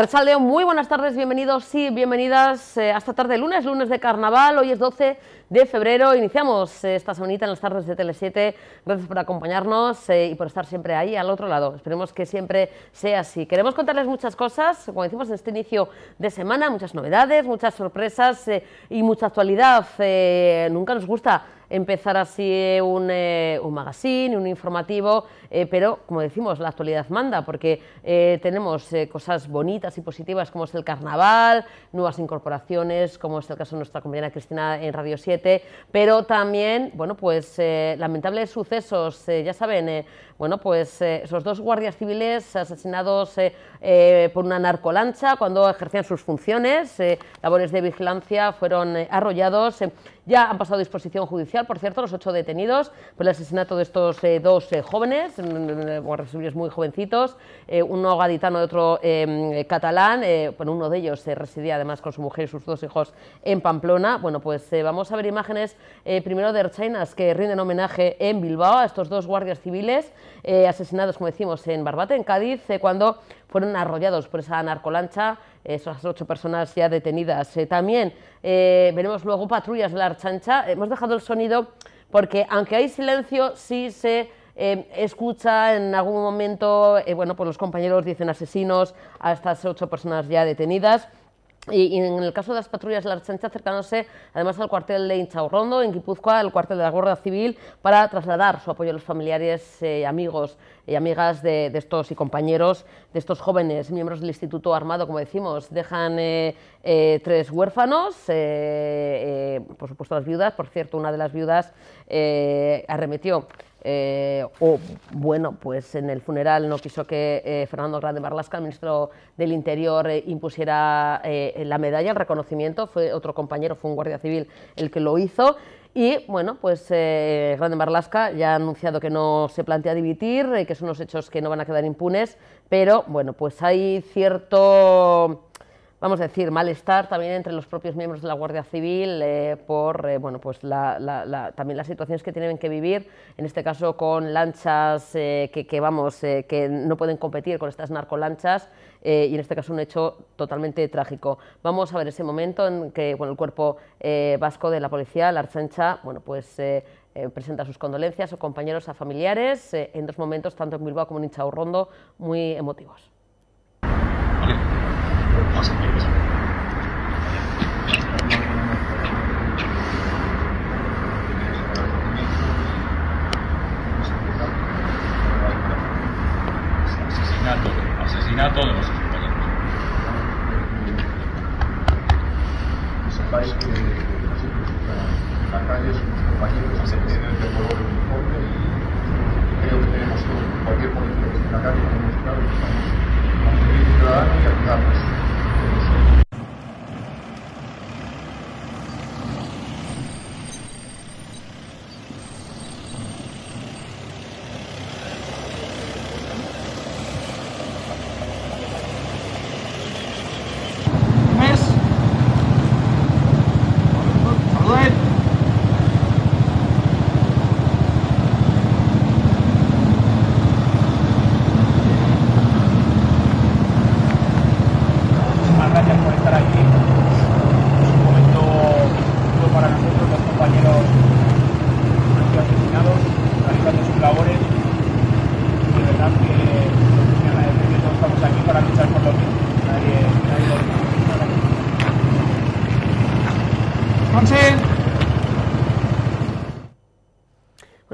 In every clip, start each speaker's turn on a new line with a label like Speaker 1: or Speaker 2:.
Speaker 1: Retaldeo, muy buenas tardes, bienvenidos y bienvenidas esta eh, esta tarde lunes, lunes de carnaval, hoy es 12 de febrero, iniciamos eh, esta semanita en las tardes de Tele7, gracias por acompañarnos eh, y por estar siempre ahí al otro lado, esperemos que siempre sea así. Queremos contarles muchas cosas, como decimos en este inicio de semana, muchas novedades, muchas sorpresas y mucha actualidad, nunca nos gusta empezar así eh, un, eh, un magazine, un informativo, eh, pero como decimos, la actualidad manda, porque tenemos cosas bonitas y positivas como es el carnaval, nuevas incorporaciones, como es el caso de nuestra compañera Cristina en Radio 7, pero también, bueno, pues lamentables sucesos, ya saben, bueno, pues eh, esos dos guardias civiles asesinados eh, eh, por una narcolancha cuando ejercían sus funciones, labores de vigilancia, fueron arrollados. ya han pasado a disposición judicial, por cierto, los ocho detenidos por el asesinato de estos dos jóvenes, mm, mm, guardias civiles muy jovencitos, uno gaditano y otro em, catalán. bueno, uno de ellos residía además con su mujer y sus dos hijos en Pamplona. Bueno, pues vamos a ver imágenes primero de Erchainas que rinden homenaje en Bilbao a estos dos guardias civiles. Eh, asesinados, como decimos, en Barbate, en Cádiz, eh, cuando fueron arrollados por esa narcolancha, eh, esas ocho personas ya detenidas. también veremos luego patrullas de la Archancha. Hemos dejado el sonido porque, aunque hay silencio, sí se... escucha en algún momento, bueno, pues los compañeros dicen asesinos, a estas ocho personas ya detenidas. Y, en el caso de las patrullas de la Archancha, acercándose además al cuartel de Inchaurrondo, en Guipúzcoa, el cuartel de la Guardia Civil, para trasladar su apoyo a los familiares, eh, amigos y amigas de, estos y compañeros de estos jóvenes, miembros del Instituto Armado, como decimos, dejan eh, eh, tres huérfanos, por supuesto las viudas, por cierto, una de las viudas arremetió eh, o bueno, pues en el funeral no quiso que eh, Fernando Grande el ministro del Interior, eh, impusiera la medalla, el reconocimiento, fue otro compañero, fue un guardia civil el que lo hizo. Y bueno, pues Grande Barlasca ya ha anunciado que no se plantea dividir, que son unos hechos que no van a quedar impunes, pero bueno, pues hay cierto vamos a decir, malestar también entre los propios miembros de la Guardia Civil eh, por eh, bueno, pues también las situaciones que tienen que vivir, en este caso con lanchas eh, que, vamos, que no pueden competir con estas narcolanchas y en este caso un hecho totalmente trágico. Vamos a ver ese momento en que bueno, el cuerpo vasco de la policía, la Archancha, bueno, pues... presenta sus condolencias a compañeros, a familiares, en dos momentos, tanto en Bilbao como en Inchaurrondo, muy emotivos
Speaker 2: asesinato de los compañeros.
Speaker 3: sepáis que las en la calle son compañeros que tienen el color del uniforme y creo que tenemos cualquier policía que esté en la calle, tenemos claro que estamos a un ciudadano y a cuidarnos.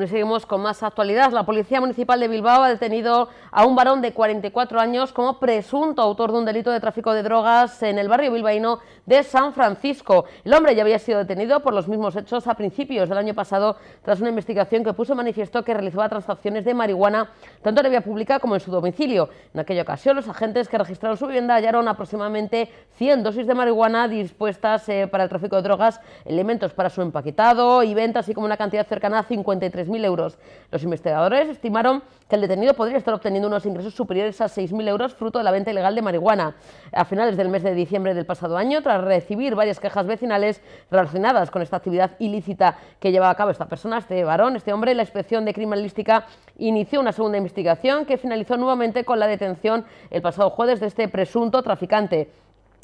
Speaker 1: seguimos con más actualidad. La Policía Municipal de Bilbao ha detenido a un varón de 44 años como presunto autor de un delito de tráfico de drogas en el barrio bilbaíno de San Francisco. El hombre ya había sido detenido por los mismos hechos a principios del año pasado tras una investigación que puso manifiesto que realizaba transacciones de marihuana tanto en la vía pública como en su domicilio. En aquella ocasión, los agentes que registraron su vivienda hallaron aproximadamente 100 dosis de marihuana dispuestas eh, para el tráfico de drogas, elementos para su empaquetado y venta, así como una cantidad cercana a 53.000 euros. Los investigadores estimaron que el detenido podría estar obteniendo unos ingresos superiores a 6.000 euros fruto de la venta ilegal de marihuana. A finales del mes de diciembre del pasado año, tras recibir varias quejas vecinales relacionadas con esta actividad ilícita que llevaba a cabo esta persona, este varón, este hombre, la inspección de criminalística inició una segunda investigación que finalizó nuevamente con la detención el pasado jueves de este presunto traficante.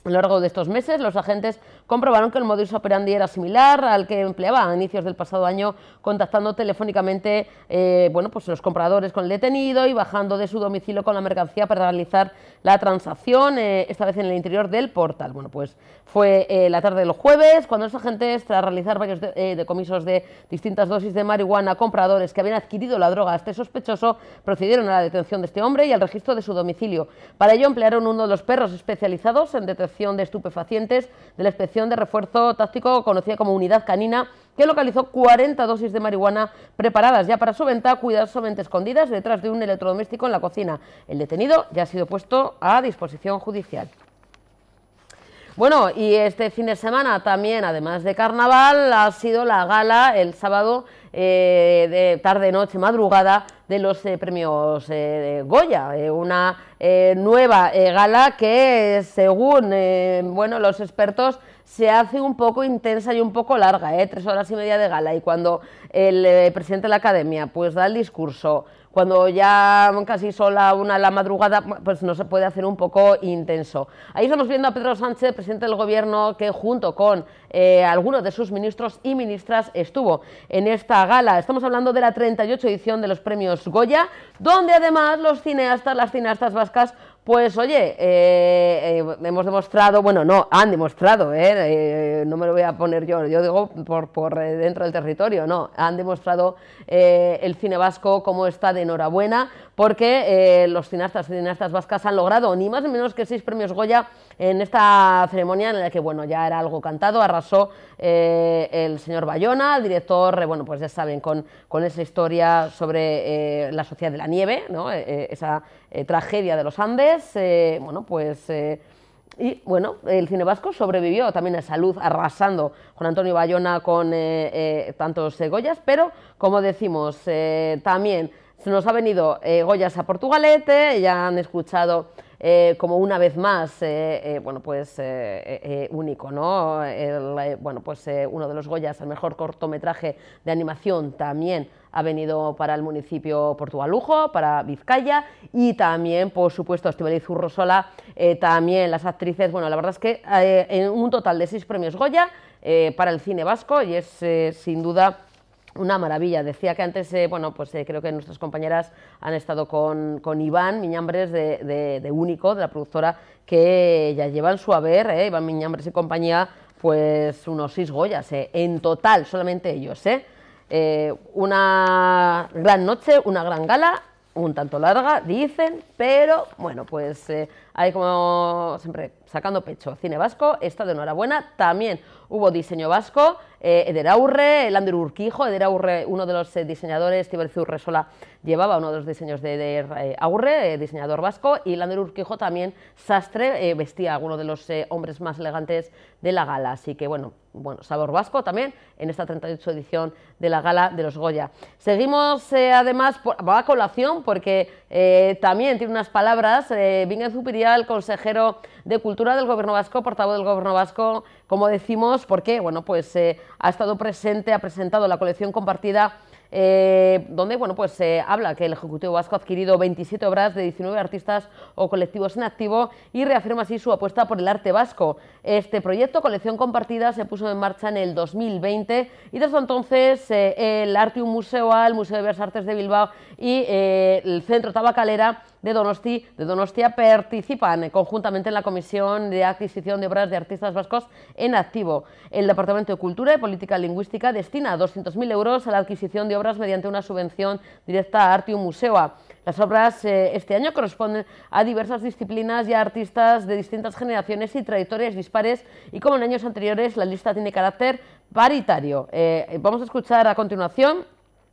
Speaker 1: A lo largo de estos meses, los agentes comprobaron que el modus operandi era similar al que empleaba a inicios del pasado año, contactando telefónicamente eh, bueno, pues los compradores con el detenido y bajando de su domicilio con la mercancía para realizar la transacción, eh, esta vez en el interior del portal. Bueno, pues fue eh, la tarde de los jueves cuando los agentes, tras realizar varios decomisos de distintas dosis de marihuana, compradores que habían adquirido la droga a este sospechoso, procedieron a la detención de este hombre y al registro de su domicilio. Para ello emplearon uno de los perros especializados en detección de Estupefacientes de la Inspección de Refuerzo Táctico, conocida como Unidad Canina, que localizó 40 dosis de marihuana preparadas ya para su venta, cuidadosamente escondidas detrás de un electrodoméstico en la cocina. El detenido ya ha sido puesto a disposición judicial. Bueno, y este fin de semana también, además de carnaval, ha sido la gala el sábado eh, de tarde, noche, madrugada de los eh, premios eh, Goya, una nueva gala que según bueno, los expertos se hace un poco intensa y un poco larga, tres horas y media de gala y cuando el presidente de la academia pues da el discurso, cuando ya casi sola una la madrugada, pues no se puede hacer un poco intenso. Ahí estamos viendo a Pedro Sánchez, presidente del gobierno, que junto con eh, algunos de sus ministros y ministras estuvo en esta gala. Estamos hablando de la 38 edición de los premios Goya, donde además los cineastas, las cineastas vascas, pues oye, eh, eh, hemos demostrado, bueno, no, han demostrado, no me lo voy a poner yo, yo digo por, por dentro del territorio, no, han demostrado el cine vasco como está de enhorabuena, porque los cineastas y cineastas vascas han logrado ni más ni menos que seis premios Goya en esta ceremonia en la que bueno, ya era algo cantado, arrasó eh, el señor Bayona, el director, eh, bueno, pues ya saben, con, con esa historia sobre eh, la sociedad de la nieve, ¿no? esa tragedia de los Andes, bueno, pues... Y bueno, el cine vasco sobrevivió también a esa luz, arrasando Juan Antonio Bayona con tantos Goyas, pero como decimos, también se nos ha venido Goyas a Portugalete, ya han escuchado eh, como una vez más, eh, eh, bueno, pues único, ¿no? bueno, pues uno de los Goyas el mejor cortometraje de animación también ha venido para el municipio portugalujo, para Vizcaya y también, por supuesto, Estibaliz Urrosola, también las actrices, bueno, la verdad es que en un total de seis premios Goya para el cine vasco y es sin duda una maravilla. Decía que antes, eh, bueno, pues eh, creo que nuestras compañeras han estado con, Iván Miñambres de, Único, de la productora, que ya llevan su haber, eh, Iván Miñambres y compañía, pues unos seis Goyas, en total, solamente ellos. una gran noche, una gran gala, un tanto larga, dicen, pero bueno, pues ahí como siempre sacando pecho. Cine vasco está de enhorabuena. También hubo diseño vasco, eh, Eder Aurre, Lander Urquijo, Aurre, uno de los eh, diseñadores, Tiberio Zurresola, llevaba uno de los diseños de Eder eh, Aurre, diseñador vasco, y Lander Urquijo también, sastre, vestía a uno de los hombres más elegantes de la gala. Así que bueno, bueno, sabor vasco también en esta 38 edición de la gala de los Goya. Seguimos además por, a colación porque también tiene unas palabras, eh, Bingen el consejero de Cultura del Gobierno Vasco, portavoz del Gobierno Vasco, como decimos, porque bueno, pues eh, ha estado presente, ha presentado la colección compartida eh, donde bueno, pues se eh, habla que el Ejecutivo Vasco ha adquirido 27 obras de 19 artistas o colectivos en activo y reafirma así su apuesta por el arte vasco. Este proyecto, colección compartida, se puso en marcha en el 2020 y desde entonces el Artium Museo, el Museo de Bellas Artes de Bilbao y el Centro Tabacalera de Donostia, participan conjuntamente en la Comisión de Adquisición de Obras de Artistas Vascos en Activo. El Departamento de Cultura y Política Lingüística destina 200.000 euros a la adquisición de obras mediante una subvención directa a Artium Museo. Las obras eh, este año corresponden a diversas disciplinas y a artistas de distintas generaciones y trayectorias dispares y como en años anteriores la lista tiene carácter paritario. Eh, vamos a escuchar a continuación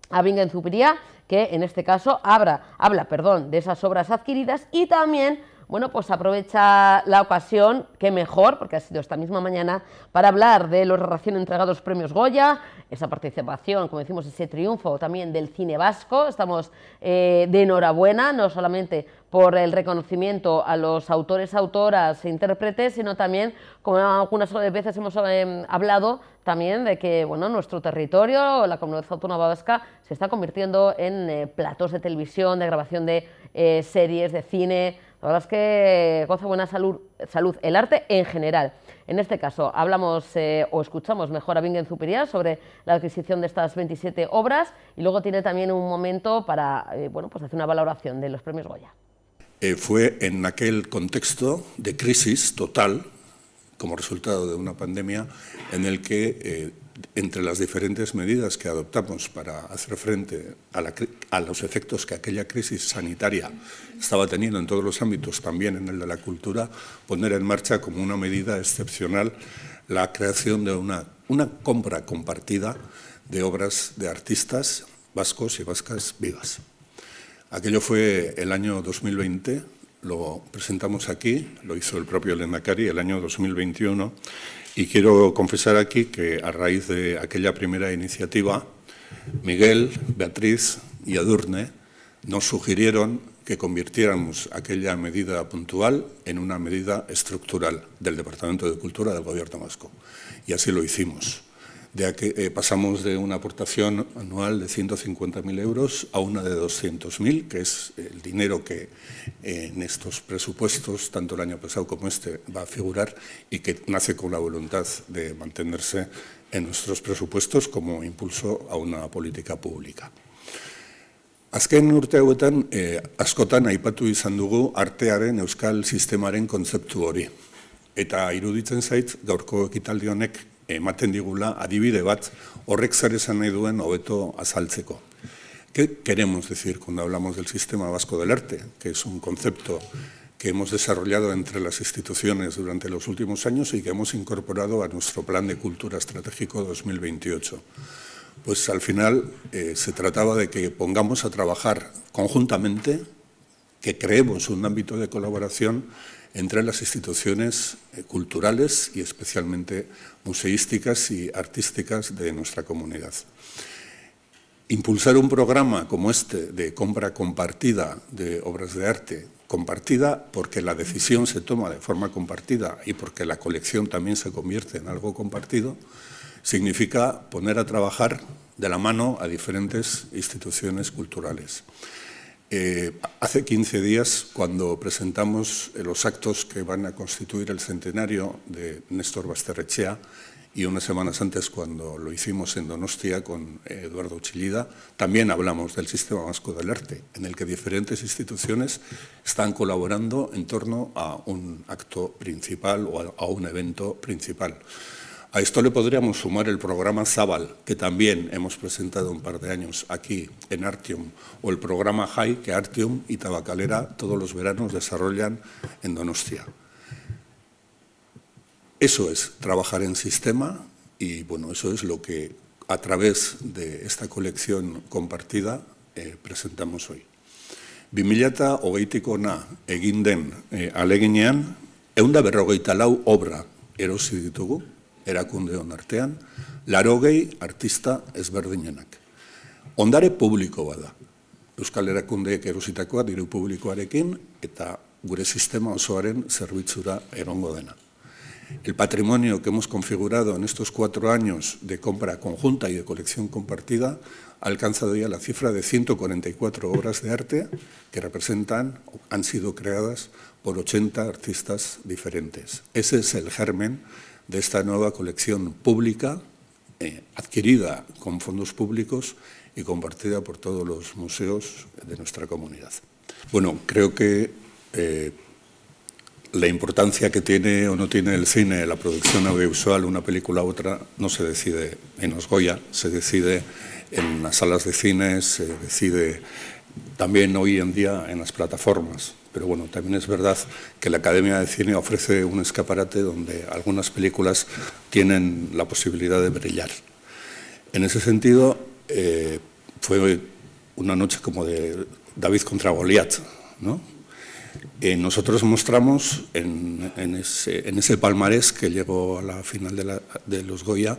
Speaker 1: a Vingan zupiría que en este caso habla, habla perdón, de esas obras adquiridas y también bueno, pues aprovecha la ocasión, que mejor, porque ha sido esta misma mañana, para hablar de los recién entregados premios Goya, esa participación, como decimos, ese triunfo también del cine vasco. Estamos eh, de enhorabuena, no solamente por el reconocimiento a los autores, autoras e intérpretes, sino también, como algunas veces hemos em, hablado, también de que bueno, nuestro territorio, la comunidad autónoma vasca, se está convirtiendo en eh, platos de televisión, de grabación de eh, series, de cine. La verdad es que goza buena salud, salud el arte en general. En este caso, hablamos eh, o escuchamos mejor a Bingen Zupiria sobre la adquisición de estas 27 obras y luego tiene también un momento para bueno, pues hacer una valoración de los premios Goya.
Speaker 4: Eh, fue en aquel contexto de crisis total, como resultado de una pandemia, en el que eh, entre las diferentes medidas que adoptamos para hacer frente a, los efectos que aquella crisis sanitaria estaba teniendo en todos los ámbitos, también en el de la cultura, poner en marcha como una medida excepcional la creación de una compra compartida de obras de artistas vascos y vascas vivas. Aquello fue el año 2020, lo presentamos aquí, lo hizo el propio Lendakari el año 2021 y quiero confesar aquí que a raíz de aquella primera iniciativa, Miguel, Beatriz y Adurne nos sugirieron que convirtiéramos aquella medida puntual en una medida estructural del Departamento de Cultura del Gobierno Vasco. Y así lo hicimos ya que eh, pasamos de una aportación anual de 150.000 euros a una de 200.000, que es el dinero que eh, en estos presupuestos, tanto el año pasado como este, va a figurar y que nace con la voluntad de mantenerse en nuestros presupuestos como impulso a una política pública. Azken urte eh, askotan aipatu izan dugu artearen euskal sistemaren kontzeptu Eta iruditzen zait, gaurko ematen digula adibide bat horrek zer esan nahi duen hobeto azaltzeko. ¿Qué queremos decir cuando hablamos del sistema vasco del arte? Que es un concepto que hemos desarrollado entre las instituciones durante los últimos años y que hemos incorporado a nuestro Plan de Cultura Estratégico 2028. Pues al final eh, se trataba de que pongamos a trabajar conjuntamente, que creemos un ámbito de colaboración entre las instituciones eh, culturales y especialmente museísticas y artísticas de nuestra comunidad. Impulsar un programa como este de compra compartida de obras de arte, compartida porque la decisión se toma de forma compartida y porque la colección también se convierte en algo compartido, significa poner a trabajar de la mano a diferentes instituciones culturales. Eh, hace 15 días, cuando presentamos eh, los actos que van a constituir el centenario de Néstor Basterrechea, y unas semanas antes, cuando lo hicimos en Donostia con eh, Eduardo Chillida, también hablamos del sistema vasco del arte, en el que diferentes instituciones están colaborando en torno a un acto principal o a un evento principal. A esto le podríamos sumar el programa Zabal, que también hemos presentado un par de años aquí en Artium, o el programa JAI, que Artium y Tabacalera todos los veranos desarrollan en Donostia. Eso es trabajar en sistema y bueno, eso es lo que a través de esta colección compartida eh, presentamos hoy. Vimillata o egin eh, aleginean, eunda obra erosi erakunde hon artean, laro artista ezberdinenak. Ondare publiko bada, Euskal Erakundeek erositakoa diru publikoarekin eta gure sistema osoaren zerbitzura erongo dena. El patrimonio que hemos configurado en estos cuatro años de compra conjunta y de colección compartida alcanza hoy la cifra de 144 obras de arte que representan han sido creadas por 80 artistas diferentes. Ese es el germen de esta nueva colección pública, eh, adquirida con fondos públicos y compartida por todos los museos de nuestra comunidad. Bueno, creo que eh, la importancia que tiene o no tiene el cine, la producción audiovisual, una película u otra, no se decide en Osgoya, se decide en las salas de cine, se decide también hoy en día en las plataformas. Pero bueno, también es verdad que la Academia de Cine ofrece un escaparate donde algunas películas tienen la posibilidad de brillar. En ese sentido, eh, fue una noche como de David contra Goliat. ¿no? Eh, nosotros mostramos en, ese, palmarés que llegó a la final de, los Goya,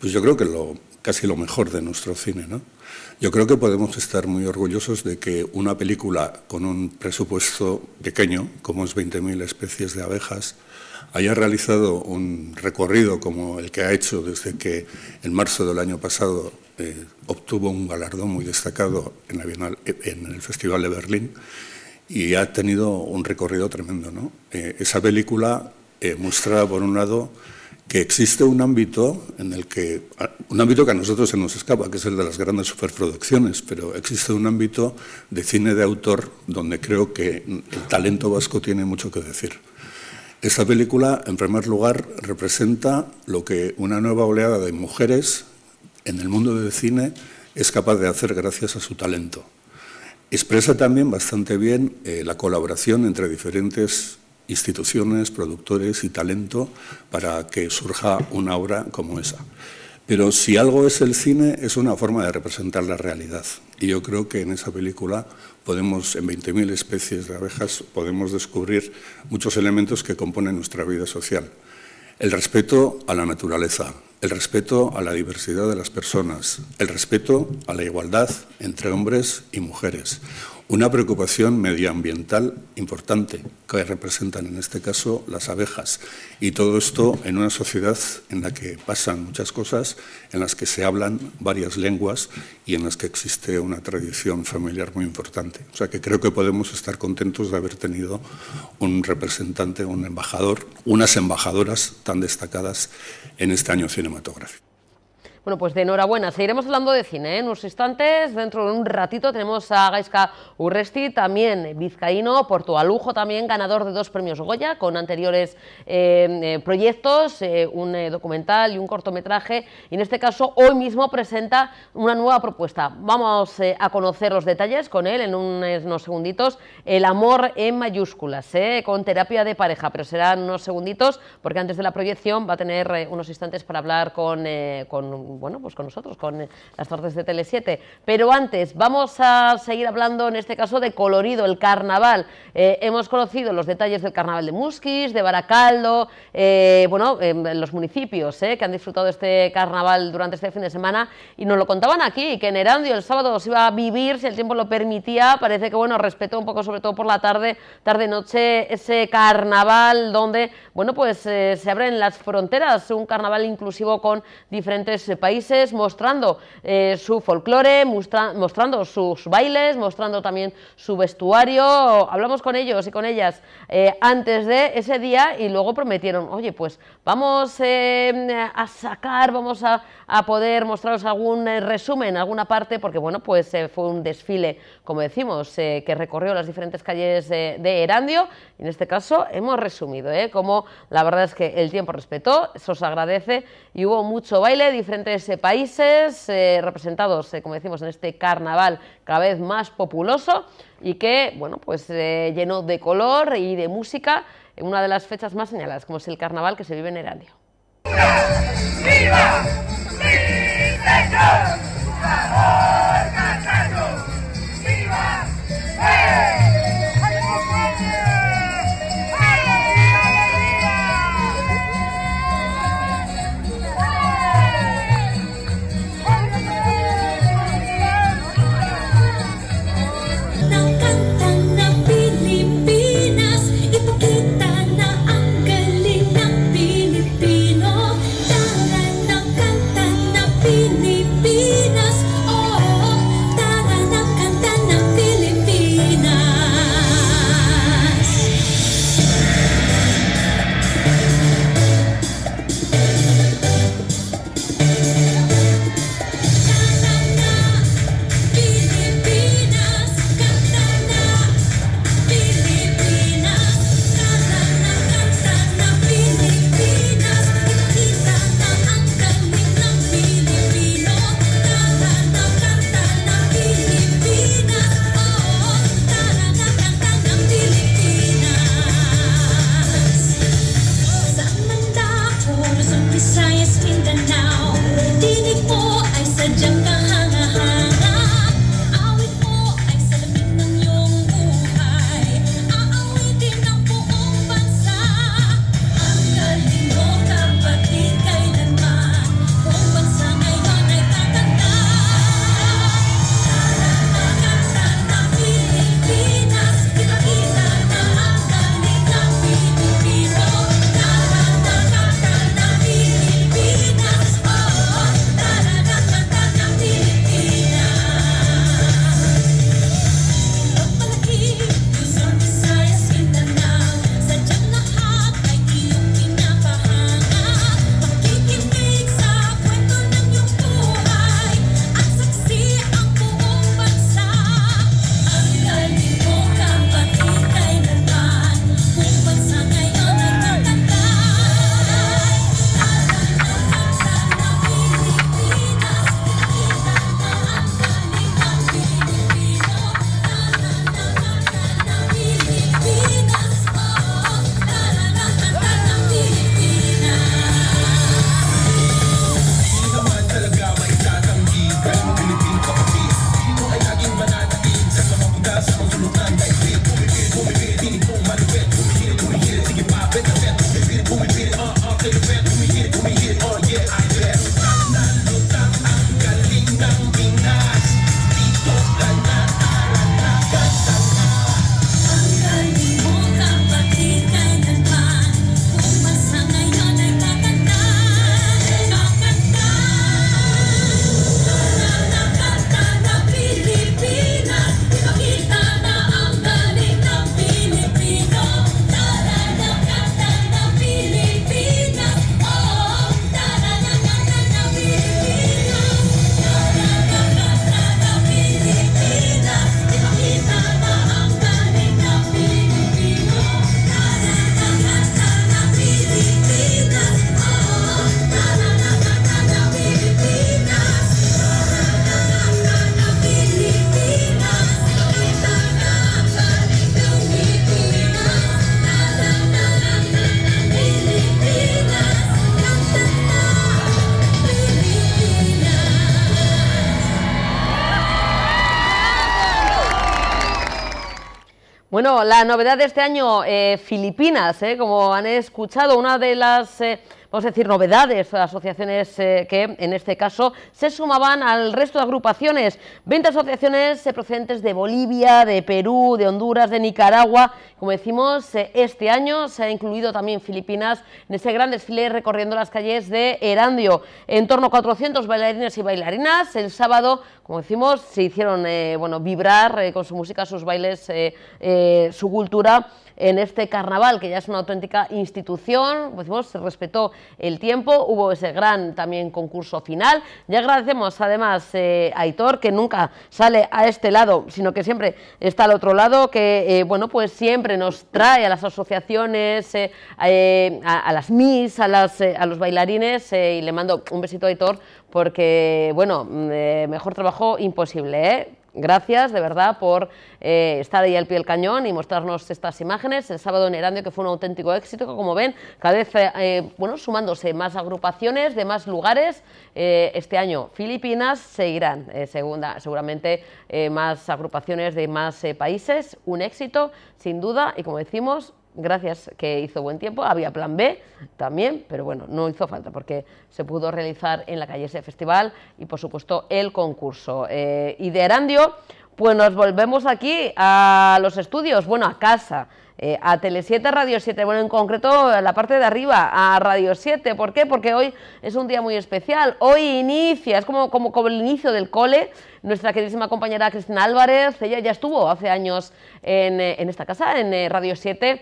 Speaker 4: pues yo creo que lo, casi lo mejor de nuestro cine. ¿no? Yo creo que podemos estar muy orgullosos de que una película con un presupuesto pequeño, como es 20.000 especies de abejas, haya realizado un recorrido como el que ha hecho desde que en marzo del año pasado eh, obtuvo un galardón muy destacado eh, en, el Festival de Berlín y ha tenido un recorrido tremendo. Eh, esa película eh, muestra, por un lado, que existe un ámbito en el que, un ámbito que a nosotros se nos escapa, que es el de las grandes superproducciones, pero existe un ámbito de cine de autor donde creo que el talento vasco tiene mucho que decir. Esta película, en primer lugar, representa lo que una nueva oleada de mujeres en el mundo del cine es capaz de hacer gracias a su talento. Expresa también bastante bien eh, la colaboración entre diferentes instituciones, productores y talento para que surja una obra como esa. Pero si algo es el cine, es una forma de representar la realidad. Y yo creo que en esa película podemos, en 20.000 especies de abejas, podemos descubrir muchos elementos que componen nuestra vida social. El respeto a la naturaleza, el respeto a la diversidad de las personas, el respeto a la igualdad entre hombres y mujeres una preocupación medioambiental importante que representan en este caso las abejas. Y todo esto en una sociedad en la que pasan muchas cosas, en las que se hablan varias lenguas y en las que existe una tradición familiar muy importante. O sea que creo que podemos estar contentos de haber tenido un representante, un embajador, unas embajadoras tan destacadas en este año cinematográfico.
Speaker 1: Bueno, pues de enhorabuena. Seguiremos hablando de cine ¿eh? en unos instantes. Dentro de un ratito tenemos a Gaiska Urresti, también vizcaíno, portualujo también, ganador de dos premios Goya con anteriores em, eh, proyectos, eh, un documental y un cortometraje. Y en este caso hoy mismo presenta una nueva propuesta. Vamos a conocer los detalles con él en unos segunditos. El amor en mayúsculas, con terapia de pareja, pero serán unos segunditos porque antes de la proyección va a tener unos instantes para hablar con... con bueno, pues con nosotros, con eh, las tardes de Tele7. Pero antes, vamos a seguir hablando en este caso de colorido, el carnaval. Eh, hemos conocido los detalles del carnaval de Musquis, de Baracaldo, eh, bueno, em, los municipios que han disfrutado este carnaval durante este fin de semana y nos lo contaban aquí, que en Erandio el sábado se iba a vivir, si el tiempo lo permitía, parece que bueno, respetó un poco, sobre todo por la tarde, tarde-noche, ese carnaval donde, bueno, pues se abren las fronteras, un carnaval inclusivo con diferentes países, mostrando eh, su folclore, mostrando sus bailes, mostrando también su vestuario. Hablamos con ellos y con ellas eh, antes de ese día y luego prometieron, oye, pues vamos eh, a sacar, vamos a, a, poder mostraros algún resumen, alguna parte, porque bueno, pues fue un desfile como decimos, eh, que recorrió las diferentes calles de, de, Erandio. En este caso hemos resumido eh, como la verdad es que el tiempo respetó, eso se agradece y hubo mucho baile diferentes eh, países representados, como decimos, en este carnaval cada vez más populoso y que, bueno, pues llenó de color y de música en una de las fechas más señaladas, como es el carnaval que se vive en Erandio. ¡Viva! Hey! La novedad de este año, eh, Filipinas, eh, como han escuchado, una de las eh, vamos a decir, novedades, asociaciones eh, que en este caso se sumaban al resto de agrupaciones. 20 asociaciones eh, procedentes de Bolivia, de Perú, de Honduras, de Nicaragua. Como decimos, eh, este año se ha incluido también Filipinas en ese gran desfile recorriendo las calles de Erandio. En torno a 400 bailarines y bailarinas. El sábado, como decimos, se hicieron bueno, vibrar con su música, sus bailes, su cultura en este carnaval, que ya es una auténtica institución, se respetó el tiempo, hubo ese gran también concurso final. Y agradecemos además eh, a Aitor, que nunca sale a este lado, sino que siempre está al otro lado, que eh, bueno, pues siempre nos trae a las asociaciones, eh, a, las MIS, a, los bailarines, y le mando un besito a Aitor, porque bueno, mm, mejor trabajo imposible, Gracias de verdad por eh, estar ahí al pie del cañón y mostrarnos estas imágenes. El sábado en Erandio, que fue un auténtico éxito, que como ven, cada vez eh, bueno, sumándose más agrupaciones de más lugares. Eh, este año Filipinas seguirán, segunda, seguramente más agrupaciones de más países. Un éxito, sin duda, y como decimos, gracias que hizo buen tiempo, había plan B también, pero bueno, no hizo falta porque se pudo realizar en la calle ese festival y por supuesto el concurso. Eh, y de Arandio pues nos volvemos aquí a los estudios, bueno, a casa, eh, a Tele7, Radio 7, bueno, en concreto la parte de arriba, a Radio 7, ¿por qué? Porque hoy es un día muy especial, hoy inicia, es como, como, como el inicio del cole, nuestra queridísima compañera Cristina Álvarez, ella ya estuvo hace años en, eh, en esta casa, en Radio 7,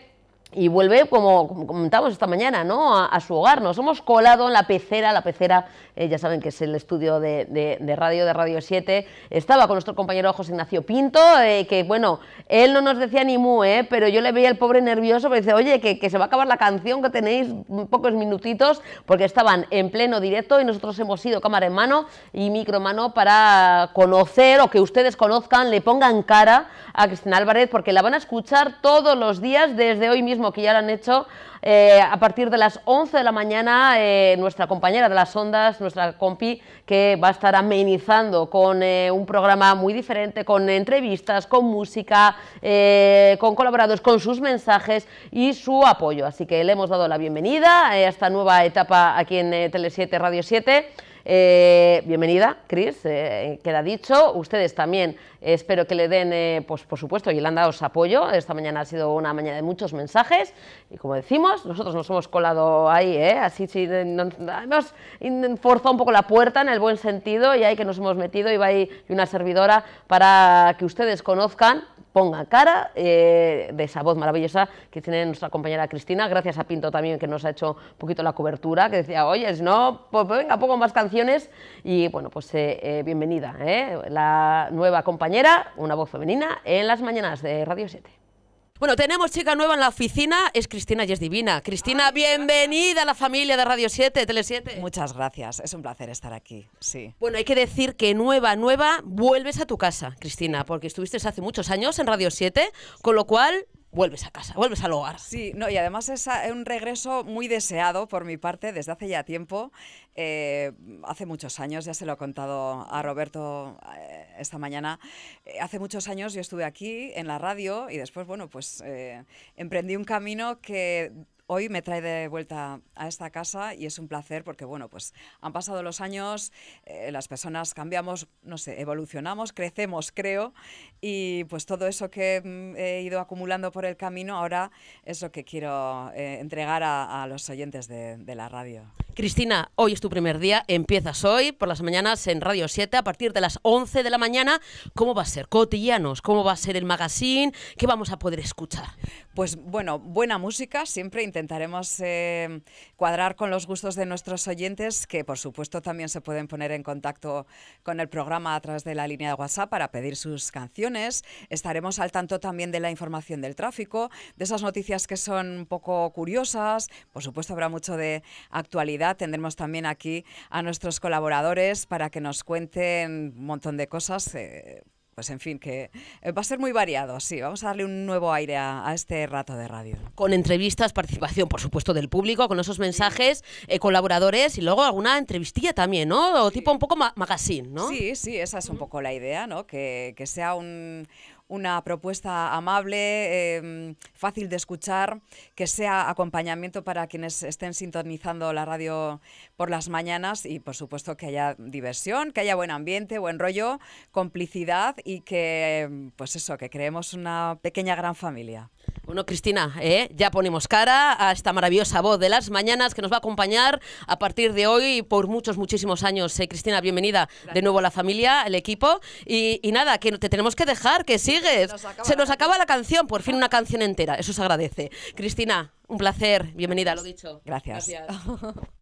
Speaker 1: y vuelve, como, comentamos esta mañana, ¿no? A, su hogar. Nos hemos colado en la pecera, la pecera, eh, ya saben que es el estudio de, radio, de Radio 7. Estaba con nuestro compañero José Ignacio Pinto, eh, que bueno, él no nos decía ni mu, eh, pero yo le veía el pobre nervioso, me dice, oye, que, se va a acabar la canción, que tenéis pocos minutitos, porque estaban en pleno directo y nosotros hemos ido cámara en mano y micro en mano para conocer o que ustedes conozcan, le pongan cara a Cristina Álvarez, porque la van a escuchar todos los días desde hoy mismo que ya lo han hecho eh, a partir de las 11 de la mañana eh, nuestra compañera de las ondas, nuestra compi, que va a estar amenizando con eh, un programa muy diferente, con entrevistas, con música, con colaboradores, con sus mensajes y su apoyo. Así que le hemos dado la bienvenida a esta nueva etapa aquí en Tele7 Radio 7. Eh, bienvenida, Cris, eh, queda dicho. Ustedes también espero que le den, eh, pues por supuesto, y le han dado su apoyo. Esta mañana ha sido una mañana de muchos mensajes y como decimos, nosotros nos hemos colado ahí, así sí, nos, hemos un poco la puerta en el buen sentido y ahí que nos hemos metido y va ahí una servidora para que ustedes conozcan ponga cara, eh, de esa voz maravillosa que tiene nuestra compañera Cristina, gracias a Pinto también que nos ha hecho un poquito la cobertura, que decía, oye, si no, pues venga, poco más canciones y bueno, pues eh, eh, bienvenida, la nueva compañera, una voz femenina, en las mañanas de Radio 7. Bueno, tenemos chica nueva en la oficina, es Cristina y es divina. Cristina, bienvenida a la familia de Radio 7, Tele 7. Muchas
Speaker 5: gracias, es un placer estar aquí, sí.
Speaker 1: Bueno, hay que decir que nueva, nueva, vuelves a tu casa, Cristina, porque estuviste hace muchos años
Speaker 5: en Radio 7, con lo cual vuelves a casa, vuelves al hogar. Sí, no, y además es ah, un regreso muy deseado por mi parte desde hace ya tiempo. Eh, hace muchos años, ya se lo he contado a Roberto eh, esta mañana, eh, hace muchos años yo estuve aquí en la radio y después, bueno, pues emprendí un camino que hoy me trae de vuelta a esta casa y es un placer porque, bueno, pues han pasado los años, las personas cambiamos, no sé, evolucionamos, crecemos, creo, y pues todo eso que mm, he ido acumulando por el camino ahora es lo que quiero eh, entregar a, los oyentes de, la radio.
Speaker 1: Cristina, hoy es tu primer día, empiezas hoy por las mañanas en Radio 7 a partir de las 11 de la mañana. ¿Cómo va a ser? Cotillanos, ¿cómo va a ser el
Speaker 5: magazine? ¿Qué vamos a poder escuchar? Pues bueno, buena música, siempre intentaremos eh, cuadrar con los gustos de nuestros oyentes que por supuesto también se pueden poner en contacto con el programa a través de la línea de WhatsApp para pedir sus canciones Estaremos al tanto también de la información del tráfico, de esas noticias que son un poco curiosas. Por supuesto, habrá mucho de actualidad. Tendremos también aquí a nuestros colaboradores para que nos cuenten un montón de cosas. Eh, pues en fin, que eh, va a ser muy variado, sí. Vamos a darle un nuevo aire a, este rato de radio.
Speaker 1: Con entrevistas, participación, por supuesto, del público, con esos mensajes, eh, colaboradores y luego alguna entrevistilla también, ¿no? O tipo un poco
Speaker 5: magazine, ¿no? Sí, sí, esa es un poco la idea, ¿no? Que, que sea un una propuesta amable, em, fácil de escuchar, que sea acompañamiento para quienes estén sintonizando la radio por las mañanas y por supuesto que haya diversión, que haya buen ambiente, buen rollo, complicidad y que em, pues eso, que creemos una pequeña gran familia.
Speaker 1: Bueno, Cristina, eh, ya ponemos cara a esta maravillosa voz de las mañanas que nos va a acompañar a partir de hoy por muchos, muchísimos años. Eh, Cristina, bienvenida de nuevo a la familia, al equipo. Y, nada, que te tenemos que dejar, que sigues. Se nos acaba la canción, por fin una canción entera, eso se agradece. Cristina, un placer, bienvenida, lo dicho. Gracias.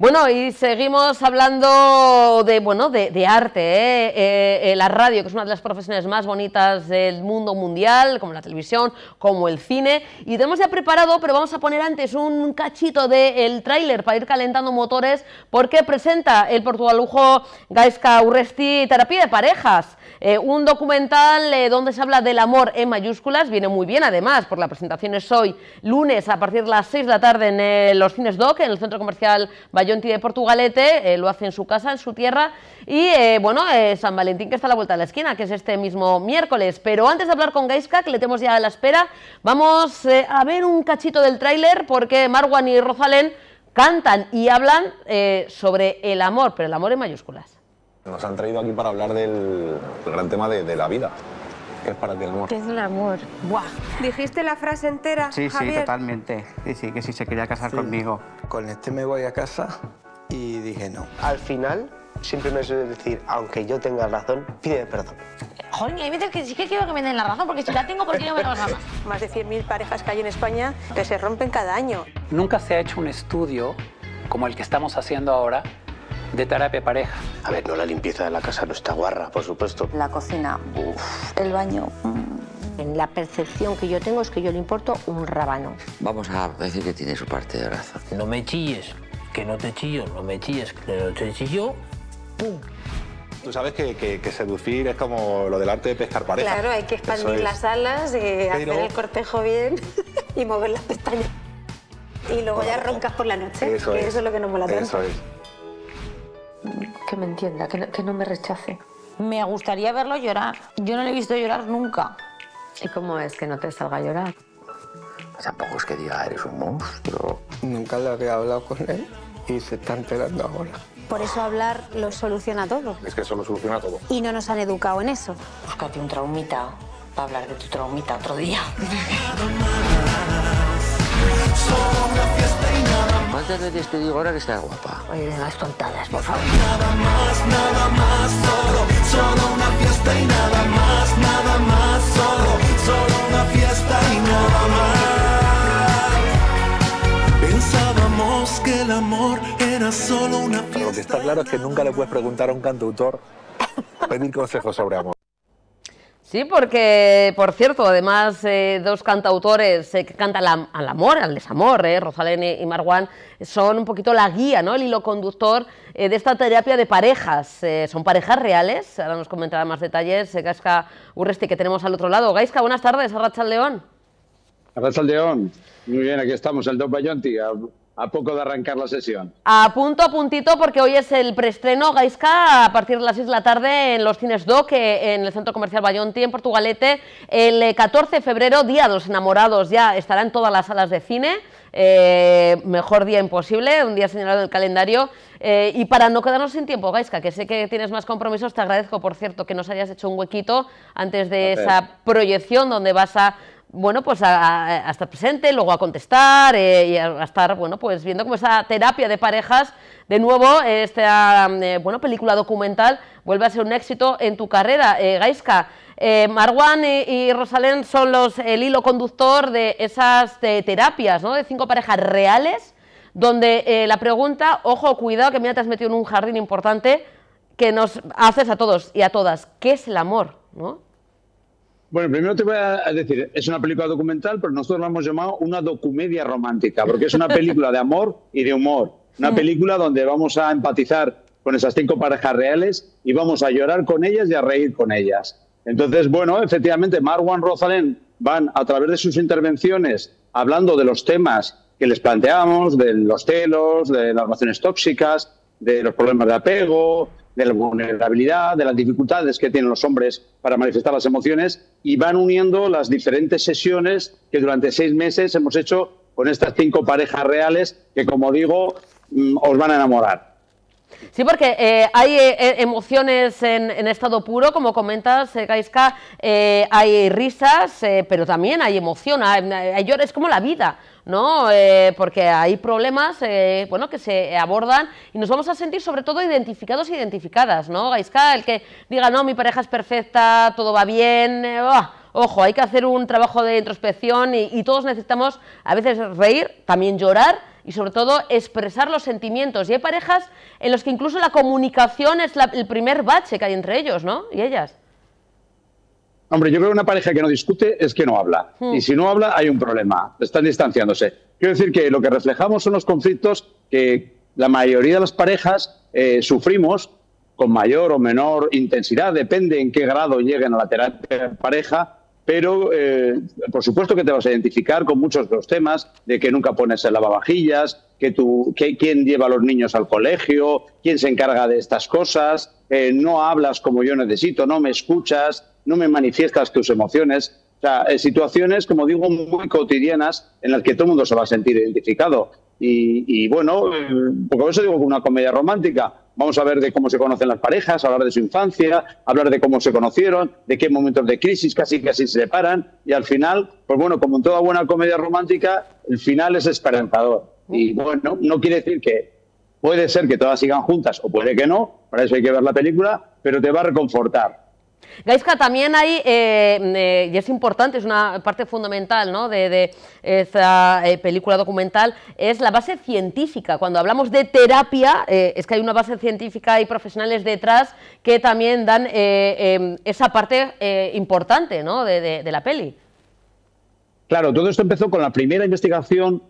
Speaker 1: Bueno, y seguimos hablando de, bueno, de, arte, ¿eh? Eh, eh, la radio, que es una de las profesiones más bonitas del mundo mundial, como la televisión, como el cine, y tenemos ya preparado, pero vamos a poner antes un cachito del tráiler para ir calentando motores, porque presenta el portugalujo Gaisca Urresti Terapia de Parejas, un documental donde se habla del amor en mayúsculas, viene muy bien además, porque la presentación es hoy lunes a partir de las 6 de la tarde en los Cines Doc, en el Centro Comercial Valle Yonti de Portugalete, eh, lo hace en su casa, en su tierra, y eh, bueno, eh, San Valentín que está a la vuelta de la esquina, que es este mismo miércoles. Pero antes de hablar con Gaiska, que le tenemos ya a la espera, vamos a ver un cachito del tráiler, porque Marwan y Rosalén cantan y hablan sobre el amor, pero el
Speaker 5: amor en mayúsculas.
Speaker 3: Nos han traído aquí para hablar del gran tema de, de la vida es para ti el amor?
Speaker 5: es un amor? ¡Buah! ¿Dijiste la frase entera, Sí, Javier? sí,
Speaker 3: totalmente. Sí,
Speaker 6: sí, que si sí, se quería casar conmigo. Con este me voy a casa y dije no. Al final, siempre me suele decir, aunque yo tenga razón, pide perdón.
Speaker 1: Joder, hay veces que sí que quiero que me den la razón, porque si la tengo, ¿por qué no me lo razón? Más de 100.000 parejas que hay en España que se rompen cada año.
Speaker 6: Nunca
Speaker 2: se ha hecho un estudio como el que estamos haciendo ahora de terapia
Speaker 6: pareja. A ver, no la limpieza de la casa no está guarra, por supuesto. La cocina,
Speaker 7: el baño. Mm. En la percepción que yo tengo es que yo le importo un rabano.
Speaker 6: Vamos a decir
Speaker 4: que tiene su parte de razón.
Speaker 6: No me chilles, que no te chillo, no me chilles, que no te chillo. ¡Pum!
Speaker 4: Tú sabes que, seducir es como lo del arte de pescar pareja. Claro, hay que expandir las
Speaker 7: alas, y eh, hacer el cortejo bien y mover las pestañas. Y luego ya roncas por la noche, eso que es. eso es lo que nos mola tanto. Eso
Speaker 3: es
Speaker 1: que me entienda, que no, que no me rechace.
Speaker 7: Me gustaría verlo llorar. Yo no le he visto llorar
Speaker 1: nunca. ¿Y cómo es que no te salga a llorar? Tampoco es que diga, eres un
Speaker 8: monstruo.
Speaker 6: Nunca le había hablado con él y se está enterando ahora.
Speaker 7: Por eso hablar lo soluciona todo.
Speaker 6: Es que eso lo soluciona todo.
Speaker 7: Y no nos han educado en eso. Búscate un traumita para hablar de tu traumita otro día.
Speaker 8: de veces te digo ahora que estás guapa? Oye, de las tontadas, por favor. Nada
Speaker 9: más, nada más, solo, solo una fiesta y nada más, nada más, solo, solo una fiesta y nada
Speaker 4: más. Pensábamos que el amor era solo una fiesta. Lo que está claro es que nunca le puedes preguntar a un cantautor pedir consejos sobre amor.
Speaker 1: Sí, porque, por cierto, además, eh, dos cantautores eh, que cantan al amor, al desamor, eh, Rosalén y Marwan, son un poquito la guía, ¿no? el hilo conductor eh, de esta terapia de parejas. son parejas reales, ahora nos comentará más detalles Gaisca Urresti, que tenemos al otro lado. Gaisca, buenas tardes, Arrachal León.
Speaker 2: Arrachal León, muy bien, aquí estamos, el Don Bayonti, a poco de arrancar la sesión.
Speaker 1: A punto, a puntito, porque hoy es el preestreno Gaisca a partir de las 6 de la tarde en los cines DOC, eh, en el Centro Comercial Bayonti, en Portugalete. El 14 eh, de febrero, Día de los Enamorados, ya estará en todas las salas de cine. Eh, mejor día imposible, un día señalado en el calendario. y para no quedarnos sin tiempo, Gaisca, que sé que tienes más compromisos, te agradezco, por cierto, que nos hayas hecho un huequito antes de esa proyección donde vas a bueno, pues a, estar presente, luego a contestar eh, y a, estar, bueno, pues viendo cómo esa terapia de parejas, de nuevo, esta, buena eh, bueno, película documental vuelve a ser un éxito en tu carrera, eh, Gaiska. Marwan y, Rosalén son los, el hilo conductor de esas terapias, ¿no? De cinco parejas reales, donde la pregunta, ojo, cuidado, que mira, te has metido en un jardín importante, que nos haces a todos y a todas, ¿qué es el amor? ¿no?
Speaker 2: Bueno, primero te voy a decir, es una película documental, pero nosotros la hemos llamado una documedia romántica, porque es una película de amor y de humor. Una película donde vamos a empatizar con esas cinco parejas reales y vamos a llorar con ellas y a reír con ellas. Entonces, bueno, efectivamente, Marwan Rosalén van a través de sus intervenciones hablando de los temas que les planteamos, de los celos, de las relaciones tóxicas, de los problemas de apego, de la vulnerabilidad, de las dificultades que tienen los hombres para manifestar las emociones y van uniendo las diferentes sesiones que durante seis meses hemos hecho con estas cinco parejas reales que, como digo, mm, os van a enamorar.
Speaker 1: Sí, porque eh, hay eh, eh, emociones en, estado puro, como comentas, Gaiska, hay risas, pero también hay emoción, hay, es como la vida. ¿no? porque hay problemas que se abordan y nos vamos a sentir sobre todo identificados e identificadas, ¿no? Gaisca, el que diga, no, mi pareja es perfecta, todo va bien, Ojo, hay que hacer un trabajo de introspección y, todos necesitamos a veces reír, también llorar y sobre todo expresar los sentimientos. Y hay parejas en las que incluso la comunicación es el primer bache que hay entre ellos, ¿no? Y ellas.
Speaker 2: Hombre, yo creo que una pareja que no discute es que no habla. Hmm. Y si no habla, hay un problema. Están distanciándose. Quiero decir que lo que reflejamos son los conflictos que la mayoría de las parejas eh, sufrimos con mayor o menor intensidad, depende en qué grado lleguen a la terapia de pareja, pero eh, por supuesto que te vas a identificar con muchos de los temas, de que nunca pones el lavavajillas, que, tú, que quién lleva a los niños al colegio, quién se encarga de estas cosas, eh, no hablas como yo necesito, no me escuchas, no me manifiestas tus emociones. O sea, eh, situaciones, como digo, muy cotidianas en las que todo el mundo se va a sentir identificado. Y, bueno, eh, por eso digo que una comedia romántica. Vamos a ver de cómo se conocen las parejas, hablar de su infancia, hablar de cómo se conocieron, de qué momentos de crisis casi casi se separan. Y al final, pues bueno, como en toda buena comedia romántica, el final es esperanzador. Y bueno, no quiere decir que puede ser que todas sigan juntas o puede que no, para eso hay que ver la película, pero te va a reconfortar.
Speaker 1: Gaisca, también hay, eh, eh, y es importante, es una parte fundamental ¿no? de, esta esa eh, película documental, es la base científica. Cuando hablamos de terapia, es que hay una base científica y profesionales detrás que también dan em, esa parte importante ¿no? de, la peli.
Speaker 2: Claro, todo esto empezó con la primera investigación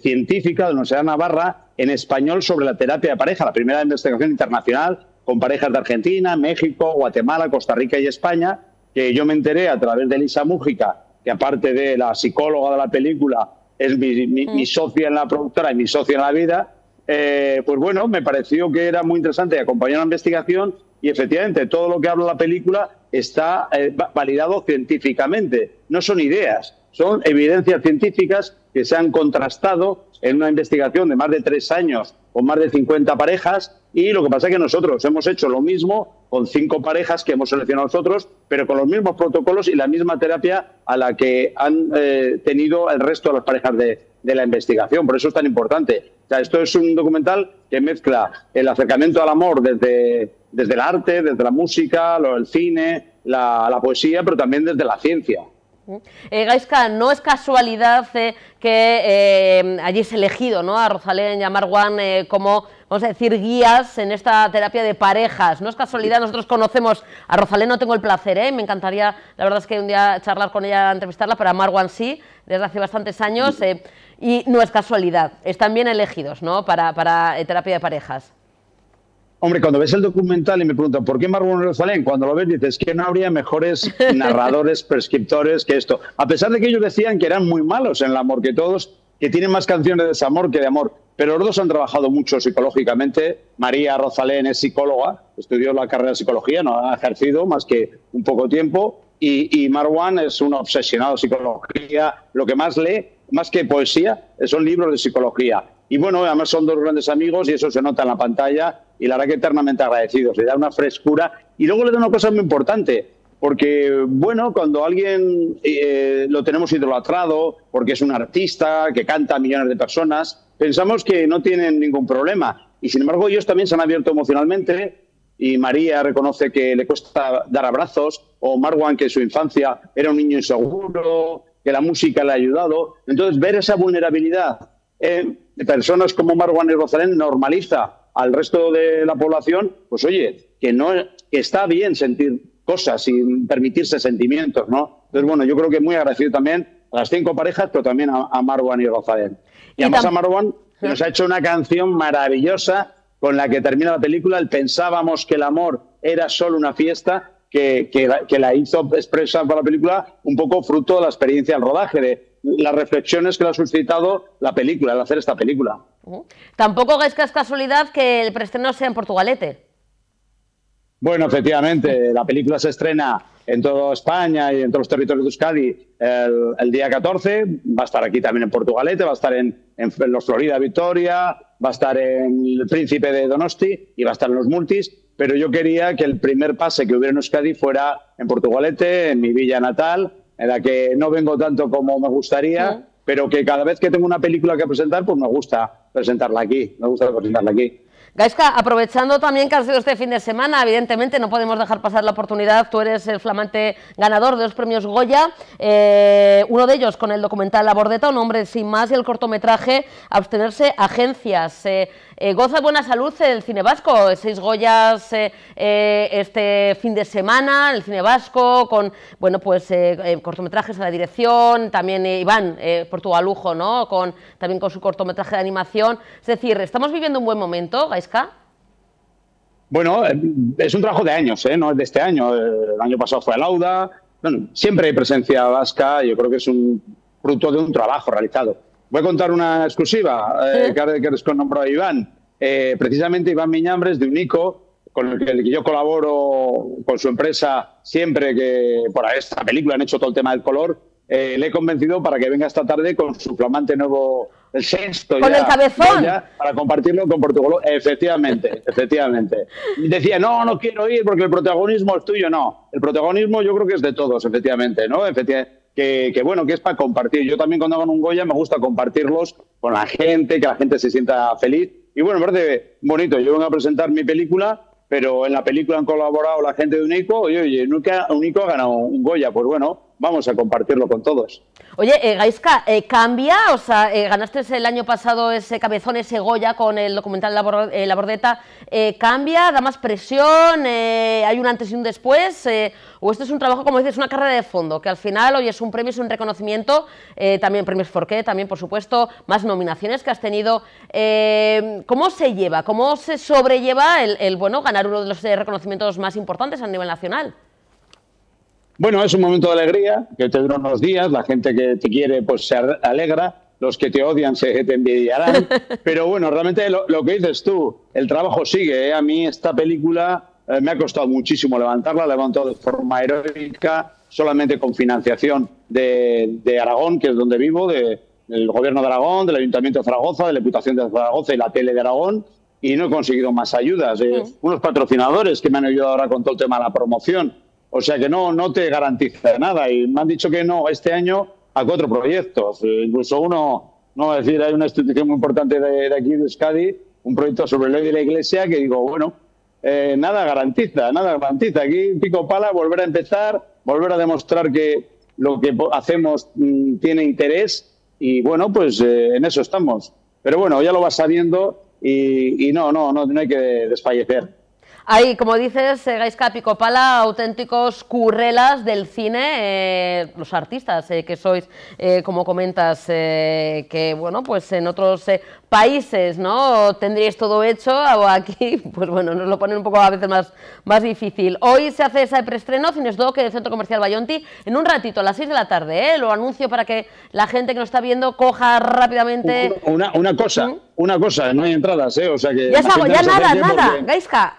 Speaker 2: científica de la Universidad de Navarra en español sobre la terapia de pareja, la primera investigación internacional con parejas de Argentina, México, Guatemala, Costa Rica y España, que yo me enteré a través de Lisa Mújica, que aparte de la psicóloga de la película, es mm. mi, socia en la productora y mi socia en la vida, eh, pues bueno, me pareció que era muy interesante acompañar la investigación y efectivamente todo lo que habla la película está eh, validado científicamente, no son ideas, son evidencias científicas que se han contrastado en una investigación de más de tres años con más de 50 parejas y lo que pasa es que nosotros hemos hecho lo mismo con cinco parejas que hemos seleccionado nosotros, pero con los mismos protocolos y la misma terapia a la que han eh, tenido el resto de las parejas de, la investigación. Por eso es tan importante. O esto es un documental que mezcla el acercamiento al amor desde, desde el arte, desde la música, el cine, la poesía, pero también desde la ciencia.
Speaker 1: Eh, Gaisca, no es casualidad eh, que eh, hayáis elegido ¿no? a Rosalén y a Marwan eh, como, vamos decir, guías en esta terapia de parejas. No es casualidad, nosotros conocemos a Rosalén, no tengo el placer, ¿eh? me encantaría, la verdad es que un día charlar con ella, entrevistarla, pero a Marwan sí, desde hace bastantes años, y no es casualidad, están bien elegidos ¿no? para terapia de parejas.
Speaker 2: Hombre, cuando ves el documental y me preguntan por qué Marwan y Rosalén, cuando lo ves dices que no habría mejores narradores, prescriptores que esto. A pesar de que ellos decían que eran muy malos en el amor que todos, que tienen más canciones de desamor que de amor. Pero los dos han trabajado mucho psicológicamente. María Rosalén es psicóloga, estudió la carrera de psicología, no ha ejercido más que un poco tiempo. Y, y Marwan es un obsesionado de psicología. Lo que más lee, más que poesía, son libros de psicología. Y bueno, además son dos grandes amigos y eso se nota en la pantalla y la verdad que eternamente agradecidos. Le da una frescura y luego le da una cosa muy importante, porque bueno, cuando alguien eh, lo tenemos idolatrado, porque es un artista que canta a millones de personas, pensamos que no tienen ningún problema. Y sin embargo ellos también se han abierto emocionalmente y María reconoce que le cuesta dar abrazos, o Marwan que en su infancia era un niño inseguro, que la música le ha ayudado. Entonces ver esa vulnerabilidad en personas como Marwan y Rosalén normaliza al resto de la población, pues oye, que no está bien sentir cosas y permitirse sentimientos, ¿no? Entonces, bueno, yo creo que muy agradecido también a las cinco parejas, pero también a, Marwan y a Y, y además a Marwan nos ha hecho una canción maravillosa con la que termina la película, el Pensábamos que el amor era solo una fiesta, que, que, la, hizo expresar para la película un poco fruto de la experiencia del rodaje, de las reflexiones que le ha suscitado la película, el hacer esta película.
Speaker 1: Tampoco es que es casualidad que el preestreno sea en Portugalete.
Speaker 2: Bueno, efectivamente, la película se estrena en toda España y en todos los territorios de Euskadi el, día 14. Va a estar aquí también en Portugalete, va a estar en, los Florida Victoria, va a estar en el Príncipe de Donosti y va a estar en los multis. Pero yo quería que el primer pase que hubiera en Euskadi fuera en Portugalete, en mi villa natal, en la que no vengo tanto como me gustaría, pero que cada vez que tengo una película que presentar, pues me gusta presentarla aquí, me gusta presentarla aquí.
Speaker 1: Gaisca, aprovechando también que ha sido este fin de semana, evidentemente no podemos dejar pasar la oportunidad, tú eres el flamante ganador de los premios Goya, eh, uno de ellos con el documental La Bordeta, un hombre sin más, y el cortometraje Abstenerse Agencias. Eh, eh, goza de buena salud el cine vasco, seis Goyas eh, eh, este fin de semana, el cine vasco, con bueno, pues, cortometrajes a la dirección, también Iván Portugalujo, ¿no? con, también con su cortometraje de animación. Es decir, ¿estamos viviendo un buen momento, Gaisca?
Speaker 2: Bueno, es un trabajo de años, no es de este año. El año pasado fue a Lauda. siempre hay presencia vasca, yo creo que es un fruto de un trabajo realizado Voy a contar una exclusiva eh, que, con nombre a Iván. Eh, precisamente Iván Miñambres de Unico, con el que yo colaboro con su empresa siempre que por esta película han hecho todo el tema del color, eh, le he convencido para que venga esta tarde con su flamante nuevo, el sexto. Con el cabezón. para compartirlo con Portugal. Efectivamente, efectivamente. Decía, no, no quiero ir porque el protagonismo es tuyo. No, el protagonismo yo creo que es de todos, efectivamente, ¿no? Efectivamente que, bueno, que es para compartir. Yo también cuando hago un Goya me gusta compartirlos con la gente, que la gente se sienta feliz. Y bueno, me parece bonito. Yo vengo a presentar mi película, pero en la película han colaborado la gente de Unico. Y oye, nunca Unico ha ganado un Goya. Pues bueno, vamos a compartirlo con todos.
Speaker 1: Oye, eh, eh ¿cambia? O sea, eh, ganaste el año pasado ese cabezón, ese Goya con el documental La, eh, Bordeta. ¿Cambia? ¿Da más presión? ¿Hay un antes y un después? ¿O esto es un trabajo, como dices, una carrera de fondo? Que al final, hoy es un premio, es un reconocimiento. también premios Forqué, también, por supuesto, más nominaciones que has tenido. ¿Cómo se lleva? ¿Cómo se sobrelleva el, el, bueno, ganar uno de los reconocimientos más importantes a nivel nacional?
Speaker 2: Bueno, es un momento de alegría que te dura unos días, la gente que te quiere pues se alegra, los que te odian se te envidiarán, pero bueno, realmente lo, que dices tú, el trabajo sigue, ¿eh? a mí esta película eh, me ha costado muchísimo levantarla, la he levantado de forma heroica, solamente con financiación de, Aragón, que es donde vivo, del Gobierno de Aragón, del Ayuntamiento de Zaragoza, de la Diputación de Zaragoza y la Tele de Aragón, y no he conseguido más ayudas. unos patrocinadores que me han ayudado ahora con todo el tema de la promoción, o sea que no, no te garantiza nada. Y me han dicho que no este año a cuatro proyectos. Eh, incluso uno, no es decir, hay una institución muy importante de, de aquí de Escadi, un proyecto sobre ley de la iglesia que digo, bueno, eh, nada garantiza, nada garantiza. Aquí pico pala, volver a empezar, volver a demostrar que lo que hacemos mm, tiene interés y bueno, pues eh, en eso estamos. Pero bueno, ya lo vas sabiendo y, y no, no, no, no hay que desfallecer.
Speaker 1: Hay, como dices, Gaiscapi Gaisca Picopala, auténticos currelas del cine, eh, los artistas eh, que sois, eh, como comentas, que bueno, pues en otros países, ¿no? Tendríais todo hecho, aquí, pues bueno, nos lo ponen un poco a veces más, más difícil. Hoy se hace ese preestreno, en el Centro Comercial Bayonti, en un ratito, a las 6 de la tarde, Lo anuncio para que la gente que nos está viendo coja rápidamente...
Speaker 9: Una,
Speaker 2: una cosa una cosa, no hay entradas, ¿eh? O sea que. Ya se ya nada, nada,
Speaker 1: Gaisca,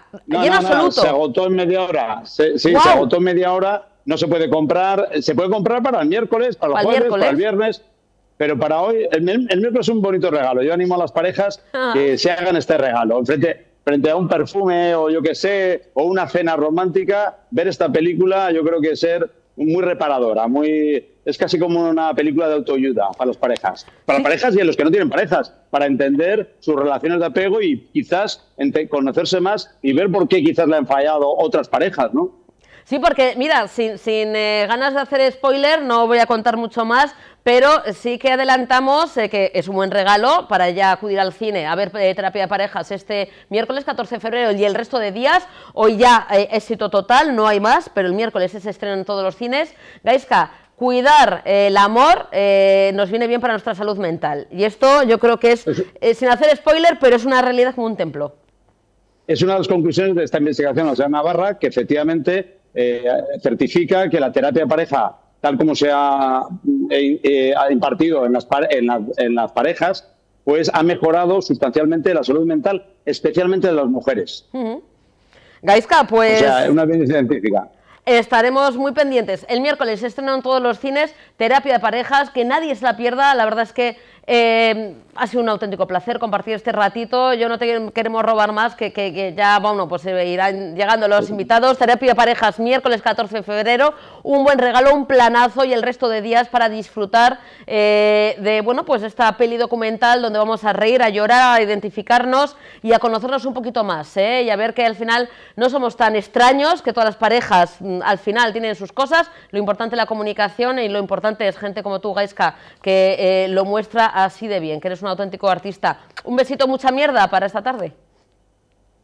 Speaker 1: absoluto. se
Speaker 2: agotó en media hora, se, sí, se agotó en media hora, no se puede comprar, se puede comprar para el miércoles, para el jueves, para el viernes. Pero para hoy, el, miércoles es un bonito regalo. Yo animo a las parejas ah. que se hagan este regalo. Frente, frente a un perfume o yo qué sé, o una cena romántica, ver esta película yo creo que ser muy reparadora, muy es casi como una película de autoayuda para las parejas. Para parejas y a los que no tienen parejas, para entender sus relaciones de apego y quizás conocerse más y ver por qué quizás le han fallado otras parejas, ¿no?
Speaker 1: Sí, porque mira, sin, eh, ganas de hacer spoiler, no voy a contar mucho más, pero sí que adelantamos eh, que es un buen regalo para ya acudir al cine a ver eh, terapia de parejas este miércoles 14 de febrero y el resto de días. Hoy ya éxito total, no hay más, pero el miércoles se estrena en todos los cines. Gaiska, cuidar eh, el amor eh, nos viene bien para nuestra salud mental. Y esto yo creo que es, eh, sin hacer spoiler, pero es una realidad como un templo.
Speaker 2: Es una de las conclusiones de esta investigación, o sea, Navarra, que efectivamente certifica que la terapia de pareja, tal como se ha, impartido en las, parejas, pues ha mejorado sustancialmente la salud mental, especialmente de las mujeres.
Speaker 1: Gaisca, pues... O sea, una evidencia científica. Estaremos muy pendientes. El miércoles estrenan todos los cines Terapia de Parejas, que nadie se la pierda, la verdad es que Em, ha sido un auténtico placer compartir este ratito. Yo no te queremos robar más, que, que, ya, bueno, pues irán llegando los invitados. Terapia Parejas, miércoles 14 de febrero. Un buen regalo, un planazo y el resto de días para disfrutar eh, de, bueno, pues esta peli documental donde vamos a reír, a llorar, a identificarnos y a conocernos un poquito más. Eh, y a ver que al final no somos tan extraños, que todas las parejas mm, al final tienen sus cosas. Lo importante es la comunicación y lo importante es gente como tú, Gaisca... que eh, lo muestra así de bien, que eres un auténtico artista. Un besito, mucha mierda para esta tarde.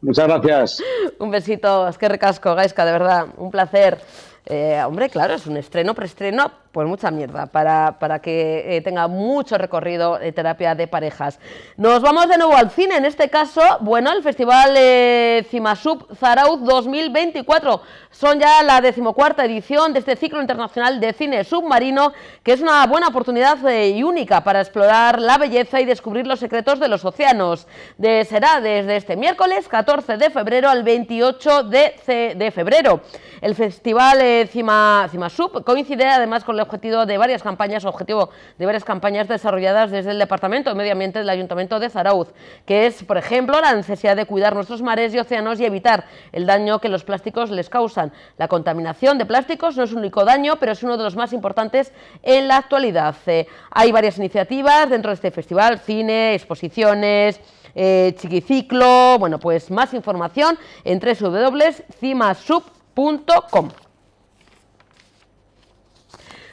Speaker 2: Muchas gracias.
Speaker 1: Un besito, es que recasco, Gaisca, de verdad, un placer. Eh, hombre, claro, es un estreno, preestreno, pues mucha mierda para, para que eh, tenga mucho recorrido de terapia de parejas. Nos vamos de nuevo al cine, en este caso, bueno, el Festival eh, Cimasub Zarauz 2024. Son ya la decimocuarta edición de este ciclo internacional de cine submarino, que es una buena oportunidad eh, y única para explorar la belleza y descubrir los secretos de los océanos. De, será desde este miércoles 14 de febrero al 28 de, febrero. El Festival eh, Cima, Cimasub coincide además con la objetivo de varias campañas, objetivo de varias campañas desarrolladas desde el Departamento de Medio Ambiente del Ayuntamiento de Zarauz, que es, por ejemplo, la necesidad de cuidar nuestros mares y océanos y evitar el daño que los plásticos les causan. La contaminación de plásticos no es un único daño, pero es uno de los más importantes en la actualidad. Eh, hay varias iniciativas dentro de este festival, cine, exposiciones, eh, chiquiciclo, bueno, pues más información en www.cimasub.com.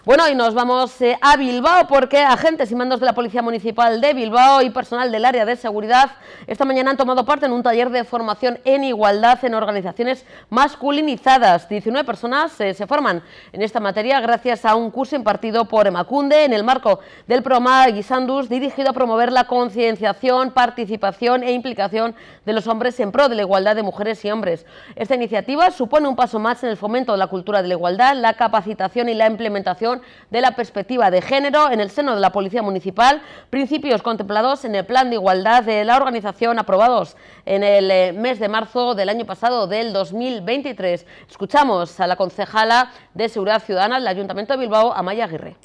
Speaker 1: Bueno, y nos vamos eh, a Bilbao porque agentes y mandos de la Policía Municipal de Bilbao y personal del área de seguridad esta mañana han tomado parte en un taller de formación en igualdad en organizaciones masculinizadas. 19 personas eh, se forman en esta materia gracias a un curso impartido por Emacunde en el marco del programa Guisandus dirigido a promover la concienciación, participación e implicación de los hombres en pro de la igualdad de mujeres y hombres. Esta iniciativa supone un paso más en el fomento de la cultura de la igualdad, la capacitación y la implementación de la perspectiva de género en el seno de la Policía Municipal, principios contemplados en el Plan de Igualdad de la organización aprobados en el eh, mes de marzo del año pasado del 2023. Escuchamos a la concejala de Seguridad Ciudadana del Ayuntamiento de Bilbao,
Speaker 10: Amaya Aguirre.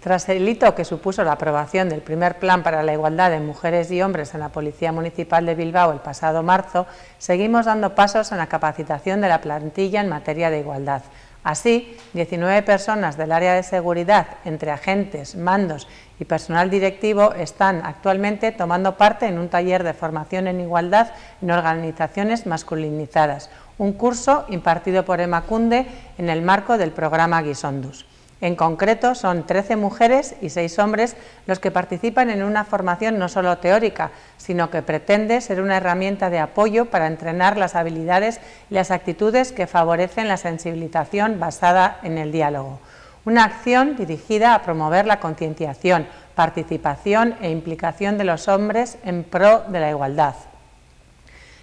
Speaker 10: Tras el hito que supuso la aprobación del primer plan para la igualdad de mujeres y hombres en la Policía Municipal de Bilbao el pasado marzo, seguimos dando pasos en la capacitación de la plantilla en materia de igualdad, Así, 19 personas del área de seguridad, entre agentes, mandos y personal directivo, están actualmente tomando parte en un taller de formación en igualdad en organizaciones masculinizadas, un curso impartido por Emacunde en el marco del programa Guisondus. En concreto, son 13 mujeres y 6 hombres los que participan en una formación no solo teórica, sino que pretende ser una herramienta de apoyo para entrenar las habilidades y las actitudes que favorecen la sensibilización basada en el diálogo. Una acción dirigida a promover la concienciación, participación e implicación de los hombres en pro de la igualdad.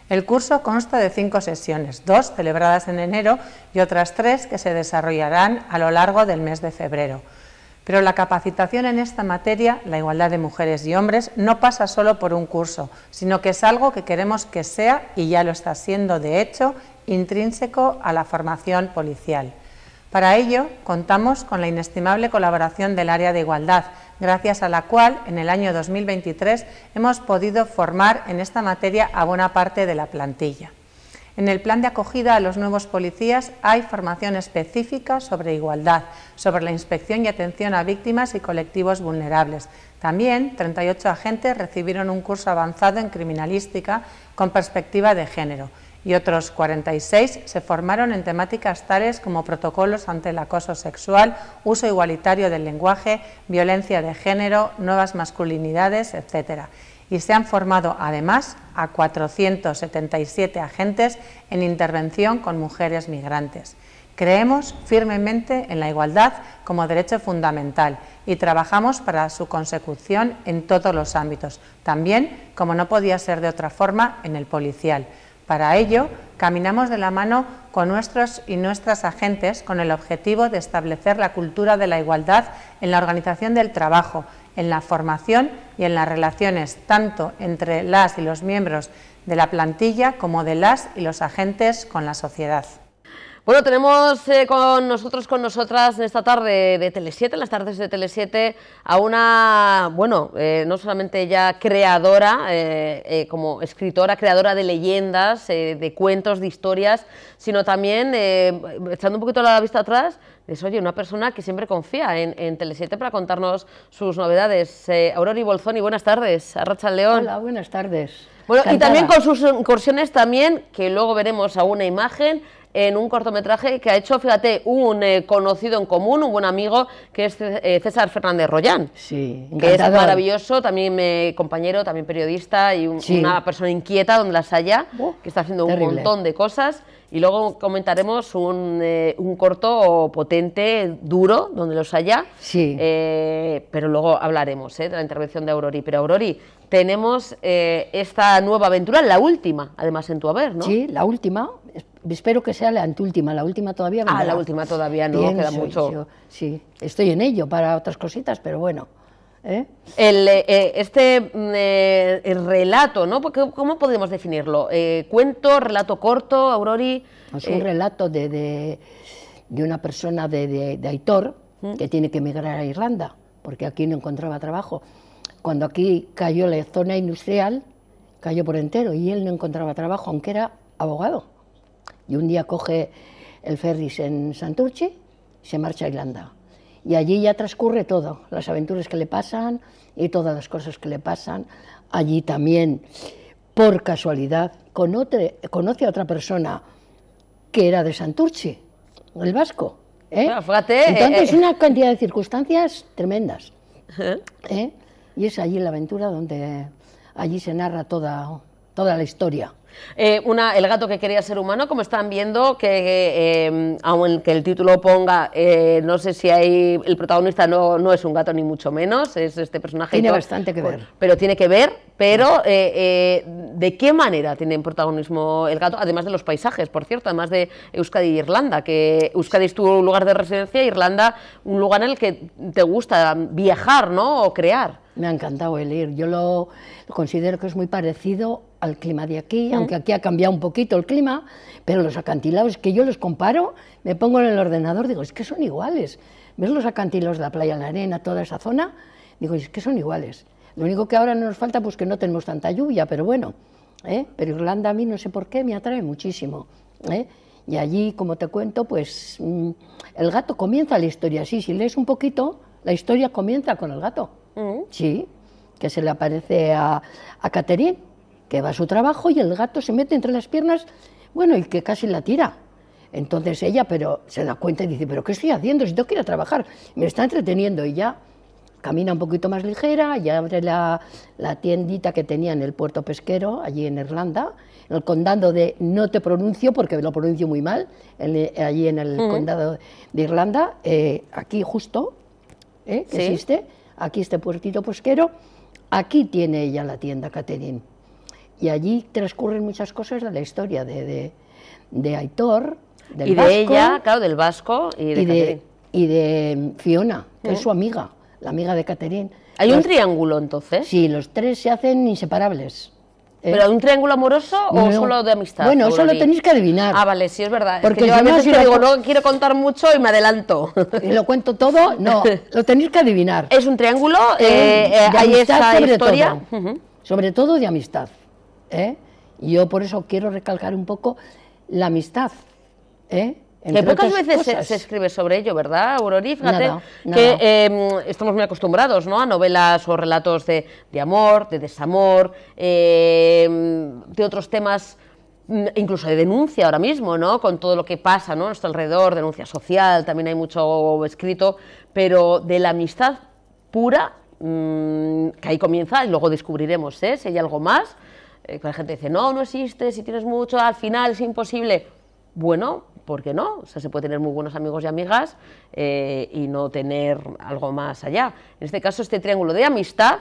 Speaker 10: El curso consta de cinco sesiones, dos celebradas en enero y otras tres que se desarrollarán a lo largo del mes de febrero. Pero la capacitación en esta materia, la igualdad de mujeres y hombres, no pasa solo por un curso, sino que es algo que queremos que sea, y ya lo está siendo de hecho, intrínseco a la formación policial. Para ello, contamos con la inestimable colaboración del Área de Igualdad, gracias a la cual, en el año 2023, hemos podido formar en esta materia a buena parte de la plantilla. En el plan de acogida a los nuevos policías hay formación específica sobre igualdad, sobre la inspección y atención a víctimas y colectivos vulnerables. También 38 agentes recibieron un curso avanzado en criminalística con perspectiva de género, y otros 46 se formaron en temáticas tales como protocolos ante el acoso sexual, uso igualitario del lenguaje, violencia de género, nuevas masculinidades, etc. Y se han formado además a 477 agentes en intervención con mujeres migrantes. Creemos firmemente en la igualdad como derecho fundamental y trabajamos para su consecución en todos los ámbitos, también, como no podía ser de otra forma, en el policial. Para ello, caminamos de la mano con nuestros y nuestras agentes con el objetivo de establecer la cultura de la igualdad en la organización del trabajo, en la formación y en las relaciones tanto entre las y los miembros de la plantilla como de las y los agentes con la sociedad. Bueno, tenemos eh, con nosotros, con nosotras en esta
Speaker 1: tarde de Tele7, en las tardes de Tele7, a una, bueno, eh, no solamente ya creadora, eh, como escritora, creadora de leyendas, de cuentos, de historias, sino también, echando un poquito la vista atrás, es, oye, una persona que siempre confía en, Tele7 para contarnos sus novedades. Aurora Bolzoni, buenas tardes, Arracha León. Hola, buenas tardes. Bueno, y también con sus incursiones también, que luego veremos a una imagen, en un cortometraje que ha hecho, fíjate, un eh, conocido en común, un buen amigo, que es eh, César Fernández Royán...
Speaker 11: Sí, que es maravilloso,
Speaker 1: también eh, compañero, también periodista y una persona inquieta donde las haya, uh, que está haciendo un montón de cosas. Y luego comentaremos un, un corto potente, duro, donde los haya. Sí. pero luego hablaremos de la intervención de Aurori. Pero Aurori, tenemos esta nueva aventura, la última, además en tu haber, ¿no? Sí, la última,
Speaker 11: espero que sea la anteúltima, la última todavía. Ah, la última todavía no, queda mucho. sí, estoy en ello para otras cositas, pero bueno. ¿eh?
Speaker 1: Eh, eh, este mm, relato, ¿no? ¿Cómo podemos definirlo? ¿Cuento, relato corto,
Speaker 11: Aurori? Es un relato de, de, una persona de, Aitor ¿Mm? que tiene que emigrar a Irlanda, porque aquí no encontraba trabajo. Cuando aquí cayó la zona industrial, cayó por entero y él no encontraba trabajo, aunque era abogado y un día coge el ferris en Santurce y se marcha a Irlanda. Y allí ya transcurre todo, las aventuras que le pasan y todas las cosas que le pasan. Allí también, por casualidad, conoce, a otra persona que era de Santurce, el vasco. ¿eh? Ah, eh Entonces, eh. una cantidad de circunstancias tremendas. ¿eh? Y es allí la aventura donde allí se narra toda, toda la historia.
Speaker 1: Eh, el gato que quería ser humano, como están viendo, que em, aunque el título ponga, eh, no sé si hay, el protagonista no, es un gato ni mucho menos, es este personaje. Tiene bastante que pues, ver. Pero tiene que ver, pero eh, ¿de qué manera tiene protagonismo el gato? Además de los paisajes, por cierto, además de Euskadi e Irlanda, que Euskadi es tu lugar de residencia, Irlanda un
Speaker 11: lugar en el que te gusta viajar, ¿no? O crear. Me ha encantado el ir. Yo lo considero que es muy parecido al clima de aquí, mm. aunque aquí ha cambiado un poquito el clima, pero los acantilados que yo los comparo, me pongo en el ordenador, digo, es que son iguales. ¿Ves los acantilados de la playa La Arena, toda esa zona? Digo, es que son iguales. Lo único que ahora nos falta, pues que no tenemos tanta lluvia, pero bueno. ¿eh? Pero Irlanda a mí no sé por qué me atrae muchísimo. ¿eh? Y allí, como te cuento, pues mm, el gato comienza la historia así. Si lees un poquito, la historia comienza con el gato. Mm. Sí, que se le aparece a, a que va a su trabajo y el gato se mete entre las piernas, bueno, y que casi la tira. Entonces ella pero se da cuenta y dice, pero ¿qué estoy haciendo? Si tengo quiero trabajar, me está entreteniendo y ya camina un poquito más ligera, ya abre la, tiendita que tenía en el puerto pesquero, allí en Irlanda, en el condado de, no te pronuncio porque lo pronuncio muy mal, eh, allí en el condado de Irlanda, eh, aquí justo, eh, existe, aquí este puertito pesquero, aquí tiene ella la tienda, Catherine. Y allí transcurren muchas cosas de la historia de, Aitor, del y Vasco. de ella,
Speaker 1: claro, del Vasco y de,
Speaker 11: y y de Fiona, que es mm. su amiga, la amiga de Catherine ¿Hay un triángulo entonces? Sí, los tres se hacen inseparables. ¿eh? ¿Pero un triángulo amoroso o solo de amistad? Bueno, eso lo tenéis que adivinar. Ah, vale,
Speaker 1: sí, es verdad. Porque yo a veces digo, no quiero contar mucho y me adelanto. Y lo cuento todo, no,
Speaker 11: lo tenéis que adivinar.
Speaker 1: Es un triángulo, hay eh, eh, esa historia.
Speaker 11: Sobre todo de amistad. ¿eh? Y yo por eso quiero recalcar un poco la amistad. ¿eh? Que pocas veces se,
Speaker 1: escribe sobre ello, ¿verdad, Aurora? Fíjate que eh, estamos muy acostumbrados ¿no? a novelas o relatos de, de amor, de desamor, de otros temas mm, incluso de denuncia ahora mismo, ¿no? Con todo lo que pasa, ¿no? A nuestro alrededor, denuncia social, también hay mucho escrito, pero de la amistad pura, mm, que ahí comienza y luego descubriremos, ¿eh? Si hay algo más, eh, la gente dice, no, no existe, si tienes mucho, al final es imposible. Bueno, ¿por qué no? O sea, se puede tener muy buenos amigos y amigas eh, y no tener algo más allá. En este caso, este triángulo de amistad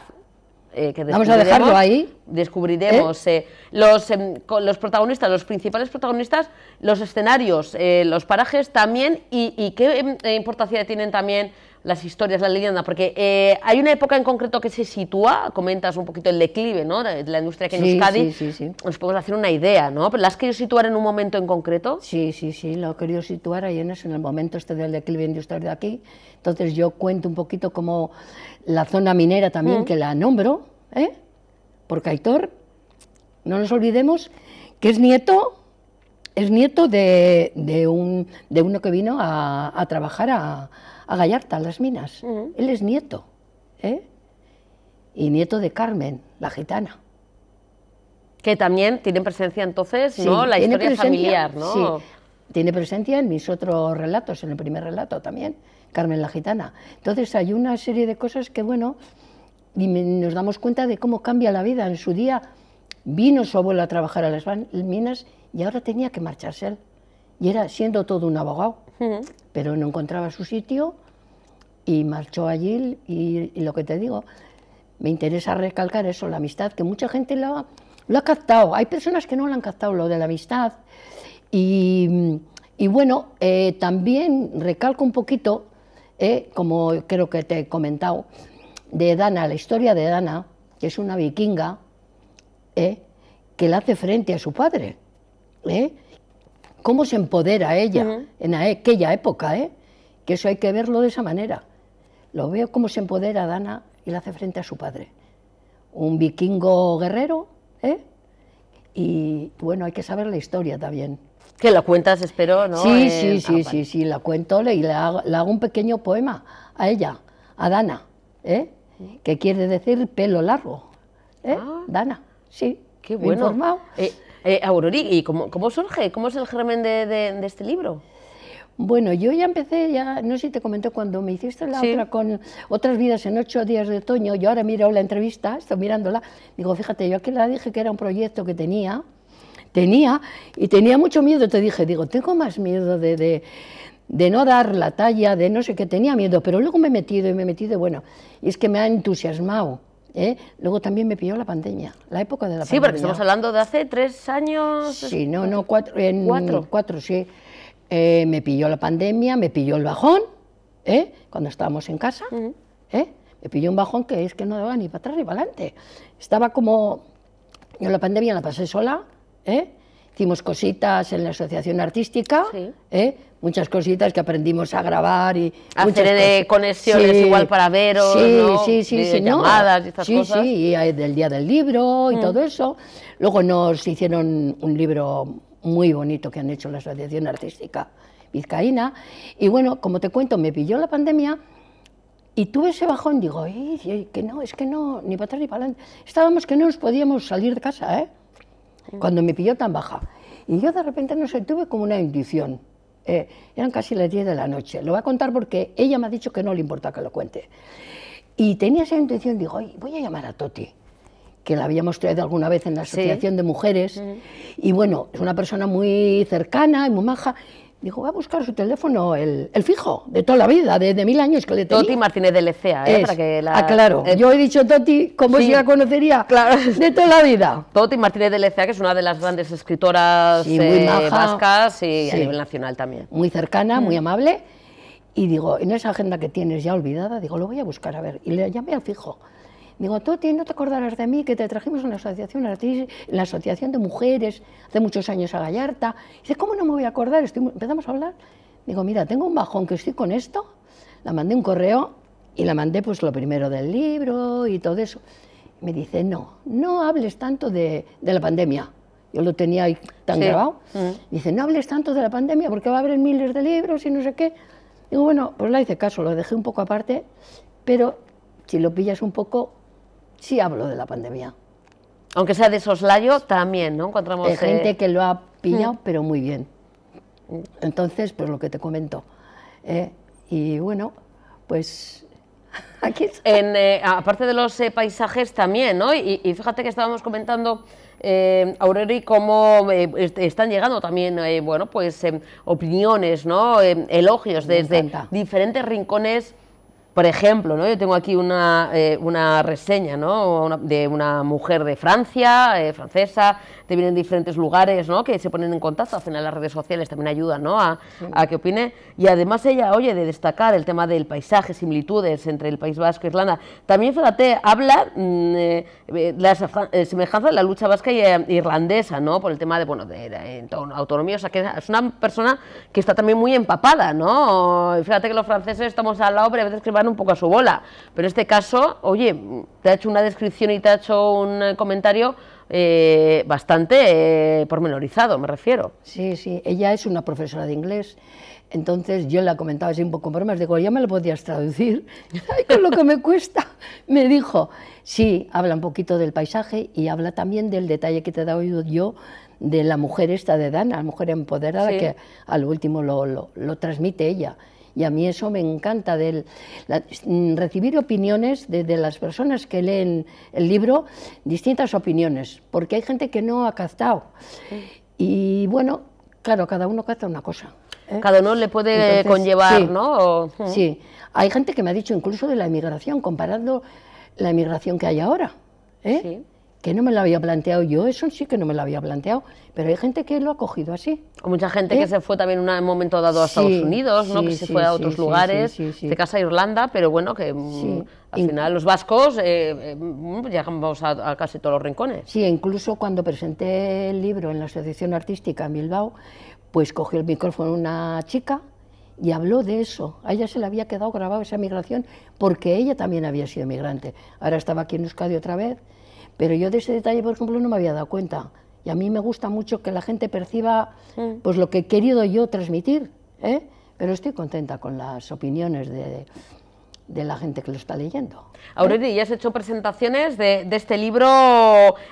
Speaker 1: eh, que Vamos a dejarlo ahí. Descubriremos em, los, protagonistas, los principales protagonistas, los escenarios, los parajes también y qué em, importancia tienen también las historias, la leyenda, porque eh, hay una época en concreto que se sitúa, comentas un poquito el declive ¿no? de la industria que en sí, nos podemos hacer una idea, ¿no? ¿La has querido situar en un momento en
Speaker 11: concreto? Sí, sí, sí, lo he querido situar ahí en, en el momento este del declive industrial de aquí, entonces yo cuento un poquito como la zona minera también, mm. que la nombro, ¿eh? porque Aitor, no nos olvidemos que es nieto es nieto de, un, de uno que vino a, a trabajar a, a Gallarta, las minas. Él es nieto, ¿eh? Y nieto de Carmen, la gitana.
Speaker 1: Que también tiene presencia entonces, ¿no? La historia familiar, ¿no? Sí,
Speaker 11: tiene presencia en mis otros relatos, en el primer relato también, Carmen la gitana. Entonces hay una serie de cosas que, bueno, y nos damos cuenta de cómo cambia la vida. En su día vino su abuelo a trabajar a las minas y ahora tenía que marcharse él. Y era siendo todo un abogado pero no encontraba su sitio y marchó allí y, lo que te digo, me interesa recalcar eso, la amistad, que mucha gente lo ha, captado, hay personas que no lo han captado, lo de la amistad, y, bueno, eh, también recalco un poquito, eh, como creo que te he comentado, de Dana, la historia de Dana, que es una vikinga, eh, que le hace frente a su padre. ¿eh? cómo se empodera ella en aquella época, ¿eh? que eso hay que verlo de esa manera. Lo veo cómo se empodera Dana y la hace frente a su padre. Un vikingo guerrero, ¿eh? y bueno, hay que saber la historia también.
Speaker 1: Que la cuentas, espero, ¿no? Sí, sí, ah, sí, sí,
Speaker 11: sí, la cuento y le hago, hago, un pequeño poema a ella, a Dana, ¿eh? que quiere decir pelo largo. ¿eh? Ah. Dana, sí. Qué bueno.
Speaker 1: Eh, Aurori, ¿y cómo,
Speaker 11: surge? ¿Cómo es el germen de, este libro? Bueno, yo ya empecé, ya no sé si te comenté cuando me hiciste la otra con Otras vidas en ocho días de otoño, yo ahora miro la entrevista, estoy mirándola, digo, fíjate, yo aquí la dije que era un proyecto que tenía, tenía, y tenía mucho miedo, te dije, digo, tengo más miedo de, de no dar la talla, de no sé qué, tenía miedo, pero luego me he metido y me he metido, bueno, y es que me ha entusiasmado. ¿eh? Luego también me pilló la pandemia, la época de la pandemia. Sí, porque estamos
Speaker 1: hablando de hace tres años. Sí, no, no,
Speaker 11: cuatro. cuatro. sí. Eh, me pilló la pandemia, me pilló el bajón, ¿eh? cuando estábamos en casa. Me pilló un bajón que es que no daba ni para atrás ni para adelante. Estaba como. Yo la pandemia la pasé sola, ¿eh? hicimos cositas en la asociación artística, ¿eh? muchas cositas que aprendimos a grabar y hacer de conexiones igual para veros, o llamadas y estas sí, cosas. Sí, y del día del libro y mm. todo eso. Luego nos hicieron un libro muy bonito que han hecho la asociación artística vizcaína y bueno, como te cuento, me pilló la pandemia. Y tuve ese bajón, digo, que no, es que no, ni para atrás ni para adelante. Estábamos que no nos podíamos salir de casa, ¿eh? cuando me pilló tan baja. Y yo de repente, no sé, tuve como una intuición. Eh, eran casi las 10 de la noche. Lo voy a contar porque ella me ha dicho que no le importa que lo cuente. Y tenía esa intuición, digo, voy a llamar a Toti, que la habíamos traído alguna vez en la Asociación de Mujeres. Mm. Y bueno, es una persona muy cercana y muy maja. Dijo, va a buscar su teléfono, el, el fijo, de toda la vida, de, de mil años que le tenía. Toti Martínez de Lecea, ¿eh? Es, Para que la, ah, claro. Eh, yo he dicho Toti, ¿cómo se la conocería, claro. de toda la vida. Toti Martínez
Speaker 1: de Lecea, que es una de las grandes escritoras eh, vascas y a nivel nacional también.
Speaker 11: Muy cercana, muy mm. amable. Y digo, en esa agenda que tienes ya olvidada, digo, lo voy a buscar, a ver. Y le llamé al fijo. Digo, tú no te acordarás de mí, que te trajimos en la asociación, la asociación de mujeres hace muchos años a Gallarta. Dice, ¿cómo no me voy a acordar? empezamos a hablar. Digo, mira, tengo un bajón que estoy con esto. La mandé un correo y la mandé pues lo primero del libro y todo eso. me dice, no, no hables tanto de, de, la pandemia. Yo lo tenía ahí tan grabado. Mm. Dice, no hables tanto de la pandemia porque va a haber miles de libros y no sé qué. Digo, bueno, pues la hice caso, lo dejé un poco aparte, pero si lo pillas un poco, sí hablo de la pandemia.
Speaker 1: Aunque sea de soslayo, también, ¿no? Encontramos... Hay gente eh, que lo
Speaker 11: ha pillado, pero muy bien. Mm. Entonces, pues lo que te comento. ¿eh? y bueno, pues
Speaker 1: aquí está. En, eh, aparte de los paisajes también, ¿no? Y, fíjate que estábamos comentando... Eh, Aureli, cómo están llegando también, bueno, pues em, opiniones, ¿no? Em, elogios desde diferentes rincones por ejemplo, ¿no? yo tengo aquí una, eh, una reseña ¿no? de una mujer de Francia, eh, francesa, que vienen de diferentes lugares ¿no? que se ponen en contacto, hacen final las redes sociales también ayudan ¿no? a, a que opine. Y además ella, oye, de destacar el tema del paisaje, similitudes entre el País Vasco e Irlanda. También, fíjate, habla de mm, eh, la semejanza de la lucha vasca e irlandesa, ¿no? por el tema de, bueno, de, autonomía, que es una persona que está también muy empapada, ¿no? Fíjate que los franceses estamos al lado, pero a veces que van un poco a su bola. Pero en este caso, oye, te ha hecho una descripción y te ha hecho un eh, comentario eh, bastante eh, pormenorizado, me refiero.
Speaker 11: Sí, sí, ella es una profesora de inglés. Entonces yo la comentaba así un poco bromas, digo, ya me lo podías traducir, con lo que me cuesta. Me dijo, sí, habla un poquito del paisaje y habla también del detalle que te he dado yo de la mujer esta de Dana, la mujer empoderada, que al último lo, lo, lo transmite ella y a mí eso me encanta, de mm, recibir opiniones de, las personas que leen el libro, distintas opiniones, porque hay gente que no ha captado. Y bueno, claro, cada uno capta una cosa.
Speaker 1: ¿eh? Cada uno le puede conllevar, ¿no? Sí,
Speaker 11: hay gente que me ha dicho incluso de la emigración, comparando la emigración que hay ahora. ¿eh? que no me lo había planteado yo, eso sí que no me lo había planteado, pero hay gente que lo ha cogido así. O mucha gente que ¿Eh?
Speaker 1: se fue también en un momento dado a Estados Unidos, ¿no? que se fue a otros lugares, de casa a Irlanda, pero bueno, que mm, al final los vascos eh, eh, mm, pues llegamos a, casi todos los rincones.
Speaker 11: Sí, incluso cuando presenté el libro en la Asociación Artística en Bilbao, pues cogió el micrófono una chica y habló de eso. A ella se le había quedado grabado esa migración porque ella también había sido migrante. Ahora estaba aquí en Euskadi otra vez pero yo de ese detalle, por ejemplo, no me había dado cuenta. Y a mí me gusta mucho que la gente perciba mm. pues, lo que he querido yo transmitir. ¿eh? Pero estoy contenta con las opiniones de, de la gente que lo está leyendo. Aureli,
Speaker 1: ya has hecho presentaciones de, este libro,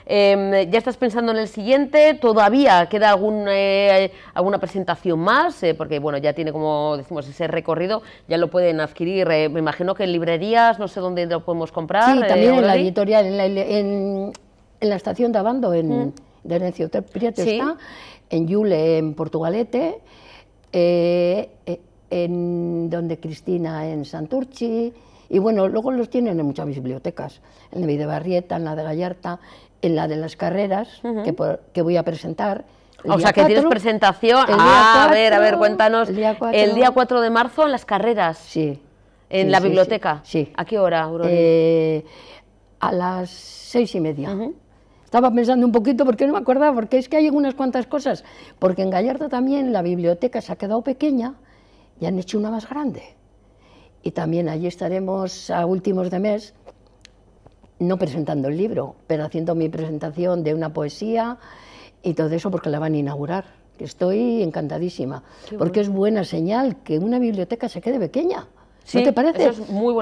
Speaker 1: em, ya estás pensando en el siguiente, todavía queda algún, eh, alguna presentación más, eh, porque bueno, ya tiene como decimos ese recorrido, ya lo pueden adquirir, eh, me imagino que en librerías, no sé dónde lo podemos comprar. Sí, también en la
Speaker 11: editorial, en la, estación de Abando, en, de mm. en Yule, en Portugalete en donde Cristina en Santurchi, y bueno, luego los tienen en muchas bibliotecas, en la de Barrieta, en la de Gallarta, en la de las carreras, que, voy a presentar. O sea, que tienes
Speaker 1: presentación. Ah, a ver, a ver, cuéntanos. El día, 4, de marzo en las
Speaker 11: carreras. Sí. ¿En la biblioteca? Sí, ¿A qué hora, eh, a las seis y media. Estaba pensando un poquito porque no me acordaba, porque es que hay unas cuantas cosas. Porque en Gallarta también la biblioteca se ha quedado pequeña y han hecho una más grande. Y también allí estaremos a últimos de mes, no presentando el libro, pero haciendo mi presentación de una poesía y todo eso porque la van a inaugurar. Estoy encantadísima, porque es buena señal que una biblioteca se quede pequeña. ¿No te parece?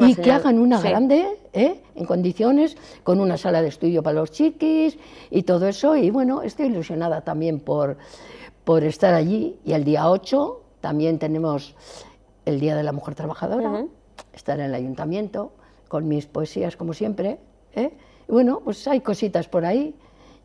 Speaker 11: y que hagan una grande, ¿eh? en condiciones, con una sala de estudio para los chiquis y todo eso. Y bueno, estoy ilusionada también por, por estar allí. Y el día 8 también tenemos el Día de la Mujer Trabajadora, estar en el ayuntamiento, con mis poesías como siempre. ¿eh? bueno, pues hay cositas por ahí.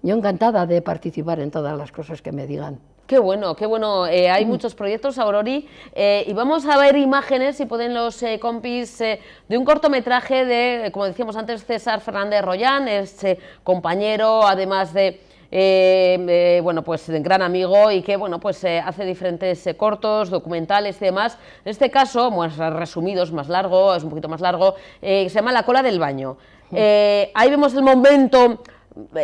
Speaker 11: Yo encantada de participar en todas las cosas que me digan.
Speaker 1: Qué bueno, qué bueno. Eh, hay mm. muchos proyectos, Aurori, eh, y vamos a ver imágenes, si pueden los compis, de un cortometraje de, como decíamos antes, César Fernández Royán, ese compañero, además de eh, eh, bueno, pues gran amigo y que, bueno, pues eh, hace diferentes cortos, documentales y demás. En este caso, resumido, es más largo, es un poquito más largo, se llama La cola del baño. ahí vemos el momento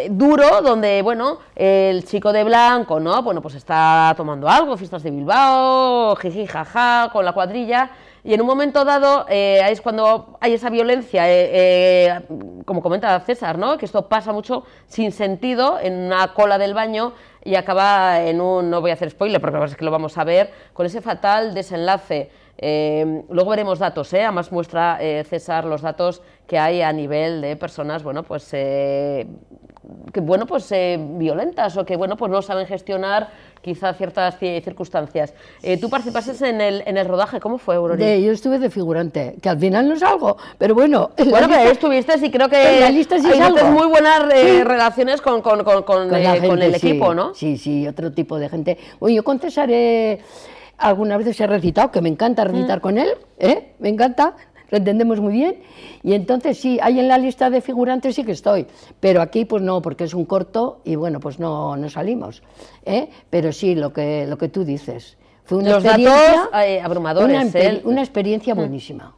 Speaker 1: duro donde bueno el chico de blanco no bueno pues está tomando algo fiestas de Bilbao jiji jaja con la cuadrilla y en un momento dado eh, es cuando hay esa violencia, eh, eh, como comenta César, ¿no? que esto pasa mucho sin sentido en una cola del baño y acaba en un, no voy a hacer spoiler porque es que lo vamos a ver, con ese fatal desenlace. luego veremos datos, además muestra César los datos que hay a nivel de personas, bueno, pues que bueno, pues eh, violentas o que bueno, pues no saben gestionar quizá ciertas circunstancias. Eh, tú participaste en el, en el rodaje, ¿cómo fue, Aurora?
Speaker 11: Yo estuve de figurante, que al final no es algo, pero bueno. Bueno,
Speaker 1: estuviste y creo que en hay muy buenas eh, relaciones con, con, con, con el equipo, ¿no? Sí,
Speaker 11: sí, otro tipo de gente. Bueno, yo alguna algunas veces ha recitado, que me encanta recitar mm. con él, ¿eh? me encanta, lo entendemos muy bien. Y entonces sí, hay en la lista de figurantes sí que estoy, pero aquí pues no, porque es un corto y bueno, pues no, no salimos. ¿eh? Pero sí, lo que, lo que tú dices. Fue una experiencia, abrumadores. Una, ¿eh? experiencia mm. buenísima.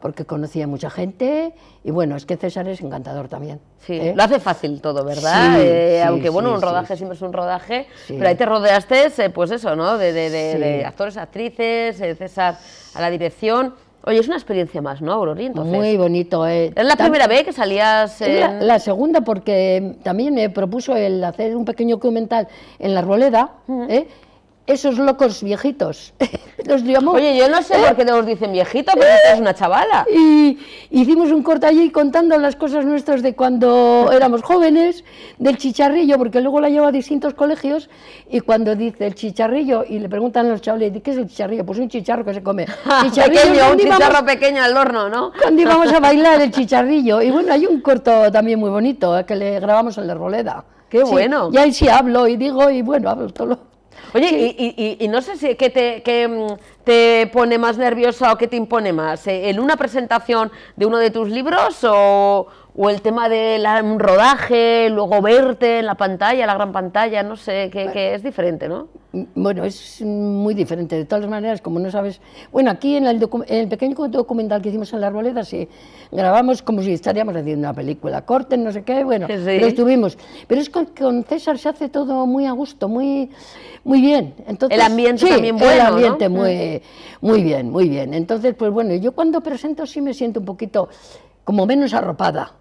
Speaker 11: Porque conocía mucha gente y bueno, es que César es encantador también. Sí, ¿eh? lo hace fácil todo, ¿verdad? Eh, aunque bueno, un rodaje
Speaker 1: siempre es un rodaje, pero ahí te rodeaste, pues eso, ¿no? De, de, de, de actores, actrices, César a la dirección. Oye, es una experiencia más, ¿no, Aurori? Entonces. Muy
Speaker 11: bonito. Eh. ¿Es la primera vez
Speaker 1: que salías...? La,
Speaker 11: segunda, porque también me propuso el hacer un pequeño documental en La Roleda, eh, esos locos viejitos. los
Speaker 1: Oye, yo no sé ¿Eh? por qué nos dicen viejito, pero esta es una chavala.
Speaker 11: Y hicimos un corto allí contando las cosas nuestras de cuando éramos jóvenes, del chicharrillo, porque luego la llevo a distintos colegios, y cuando dice el chicharrillo, y le preguntan a los chavales, ¿qué es el chicharrillo? Pues un chicharro que se come. un chicharro
Speaker 1: pequeño al horno, ¿no? Cuando íbamos a bailar el
Speaker 11: chicharrillo. Y bueno, hay un corto también muy bonito, eh, que le grabamos en la arboleda. Qué bueno. Y ahí sí hablo y digo, y bueno, hablo todo lo Oye,
Speaker 1: y, y, no sé si qué te, mm, te pone más nerviosa o qué te impone más, ¿Eh, ¿en una presentación de uno de tus libros o, o el tema del rodaje, luego verte en la pantalla, la gran pantalla, no sé, que, es diferente,
Speaker 11: ¿no? Mm, bueno, es muy diferente. De todas maneras, como no sabes. Bueno, aquí en el, en pequeño documental que hicimos en la Arboleda, sí, grabamos como si estaríamos haciendo una película, corten, no sé qué, bueno, lo estuvimos. Pero es con, con César se hace todo muy a gusto, muy, muy bien. Entonces, el ambiente también bueno. El ambiente mm. muy, muy bien, muy bien. Entonces, pues bueno, yo cuando presento sí me siento un poquito como menos arropada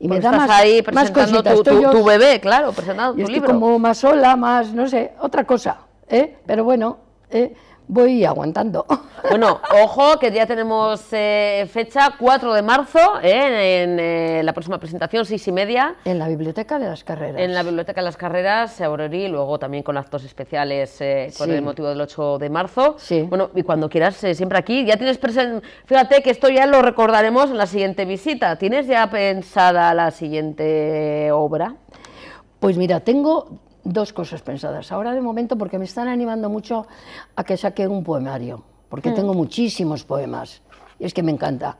Speaker 11: y me estás más, ahí presentando más tu, tu, bebé, claro,
Speaker 1: presentando tu estoy como
Speaker 11: más sola, más, no sé, otra cosa. ¿eh? Pero bueno, ¿eh? voy aguantando. Bueno,
Speaker 1: ojo, que ya tenemos eh, fecha 4 de marzo, ¿eh? en, eh, la próxima presentación, 6 y media.
Speaker 11: En la Biblioteca de las Carreras. En
Speaker 1: la Biblioteca de las Carreras, y luego también con actos especiales con el motivo del 8 de marzo. Sí. Bueno, y cuando quieras, siempre aquí. Ya tienes fíjate que esto ya lo recordaremos en la siguiente visita. ¿Tienes ya pensada la siguiente obra?
Speaker 11: Pues mira, tengo dos cosas pensadas. Ahora de momento, porque me están animando mucho a que saque un poemario, porque mm. tengo muchísimos poemas, y es que me encanta.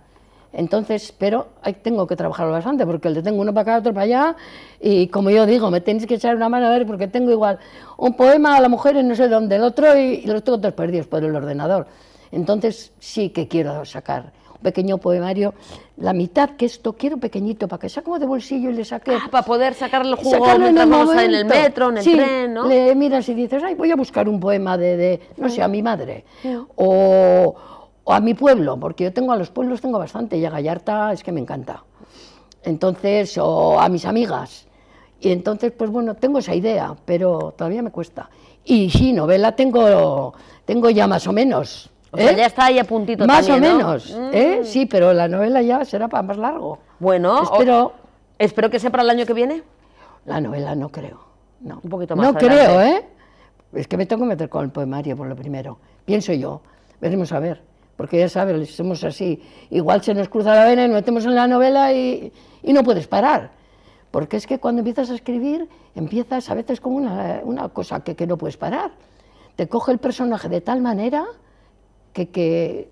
Speaker 11: Entonces, pero tengo que trabajar bastante, porque le tengo uno para acá, otro para allá, y como yo digo, me tenéis que echar una mano a ver, porque tengo igual un poema a la mujer y no sé dónde, el otro, y, y los tengo todos perdidos por el ordenador. Entonces, sí que quiero sacar pequeño poemario, la mitad que esto quiero pequeñito para que sea como de bolsillo y le saque. Ah,
Speaker 1: para poder sacarle
Speaker 11: el jugo sacarlo en el, metro, en el tren, ¿no? Le miras y dices, ay, voy a buscar un poema de, no sé, a mi madre. O, a mi pueblo, porque yo tengo a los pueblos tengo bastante y a Gallarta es que me encanta. Entonces, o a mis amigas. Y entonces, pues bueno, tengo esa idea, pero todavía me cuesta. Y sí, novela tengo, tengo ya más o menos. O ¿Eh? ya
Speaker 1: está ahí a puntito Más o menos, ¿eh?
Speaker 11: Mm. Sí, pero la novela ya será para más largo. Bueno, espero...
Speaker 1: Espero que sea para el año que viene.
Speaker 11: La novela no creo, no. Un poquito más No creo, ¿eh? Es que me tengo que meter con el poemario por lo primero, pienso yo. Veremos a ver, porque ya sabes, somos así. Igual se nos cruza la vena y nos metemos en la novela y, no puedes parar. Porque es que cuando empiezas a escribir, empiezas a veces con una, cosa que, que no puedes parar. Te coge el personaje de tal manera que,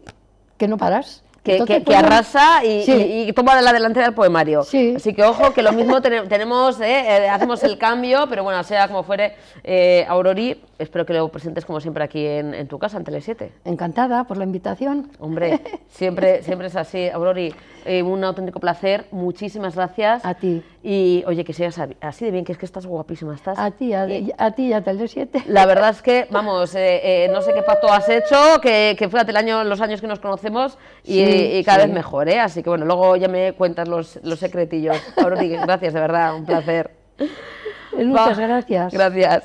Speaker 11: que, no paras. Que, pues, arrasa y,
Speaker 1: toma y, la delantera del poemario. Sí. Así que ojo, que lo mismo tenemos, eh, eh, hacemos el cambio, pero bueno, sea como fuere, eh, Aurori, espero que lo presentes como siempre aquí en, en tu casa, en Tele7.
Speaker 11: Encantada por la invitación. Hombre, siempre, siempre
Speaker 1: es así. Aurori, eh, un auténtico placer. Muchísimas gracias. A ti. Y oye, que seas así de bien, que es que estás guapísima. Estás...
Speaker 11: A ti, a, eh, a ti, ya te lo siete.
Speaker 1: La verdad es que, vamos, eh, no sé qué pacto has hecho, que, fuera año, los años que nos conocemos y, cada vez mejor, ¿eh? Así que bueno, luego ya me cuentas los, secretillos. Ahora, gracias, de verdad, un placer. Eh, muchas gracias. Gracias.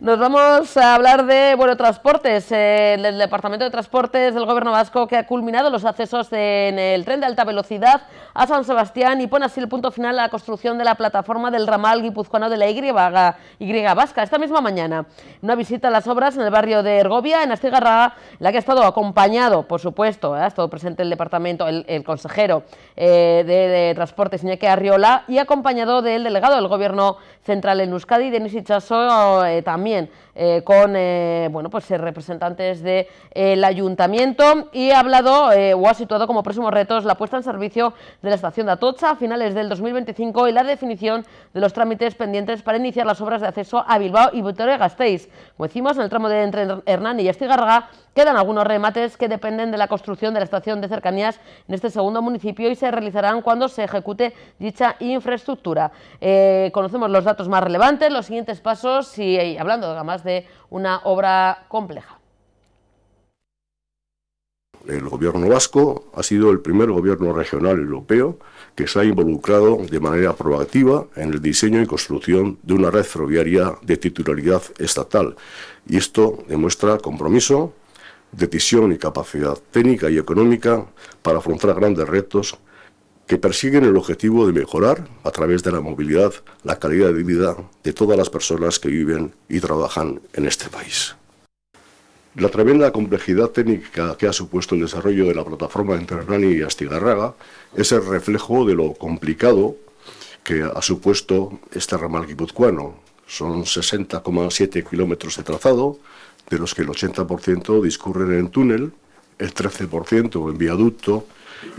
Speaker 1: Nos vamos a hablar de bueno, transportes. el Departamento de Transportes del Gobierno Vasco que ha culminado los accesos en el tren de alta velocidad a San Sebastián y pone así el punto final a la construcción de la plataforma del ramal guipuzcoano de la Y, vasca esta misma mañana. Una visita a las obras en el barrio de Ergovia, en Astigarraga, la que ha estado acompañado, por supuesto, ¿eh? ha estado presente el departamento, el, consejero eh, de, transporte, Transportes, Iñaki Arriola, y acompañado del delegado del Gobierno central en Euskadi, Denis Ichaso eh, también, eh, con eh, bueno, pues, representantes del ...el ayuntamiento y ha hablado o ha situado como próximos retos la puesta en servicio de la estación de Atocha a finales del 2025 y la definición de los trámites pendientes para iniciar las obras de acceso a Bilbao y Vitoria-Gasteiz. Como decimos, en el tramo de entre Hernán y Estigarraga quedan algunos remates que dependen de la construcción de la estación de cercanías en este segundo municipio y se realizarán cuando se ejecute dicha infraestructura. conocemos los datos más relevantes, los siguientes pasos y hablando además de una obra compleja.
Speaker 3: El gobierno vasco ha sido el primer gobierno regional europeo que se ha involucrado de manera proactiva en el diseño y construcción de una red ferroviaria de titularidad estatal. Y esto demuestra compromiso, decisión y capacidad técnica y económica para afrontar grandes retos que persiguen el objetivo de mejorar, a través de la movilidad, la calidad de vida de todas las personas que viven y trabajan en este país. La tremenda complejidad técnica que ha supuesto el desarrollo de la plataforma entre Rani y Astigarraga es el reflejo de lo complicado que ha supuesto este ramal guipuzcoano. Son 60,7 kilómetros de trazado, de los que el 80% discurren en túnel, el 13% en viaducto,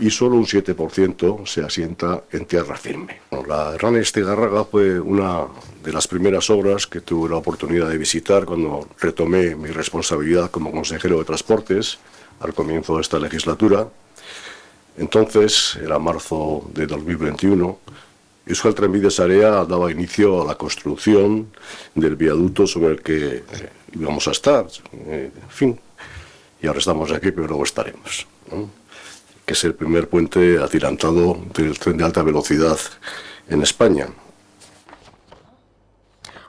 Speaker 3: y solo un 7% se asienta en tierra firme. la gran estegarraga fue una de las primeras obras que tuve la oportunidad de visitar cuando retomé mi responsabilidad como consejero de Transportes al comienzo de esta legislatura. Entonces, era marzo de 2021, Euskal Trenbide Sarea daba inicio a la construcción del viaducto sobre el que eh, íbamos a estar, eh, en fin, y ahora estamos aquí, pero luego estaremos que es el primer puente atirantado del tren de alta velocidad en España.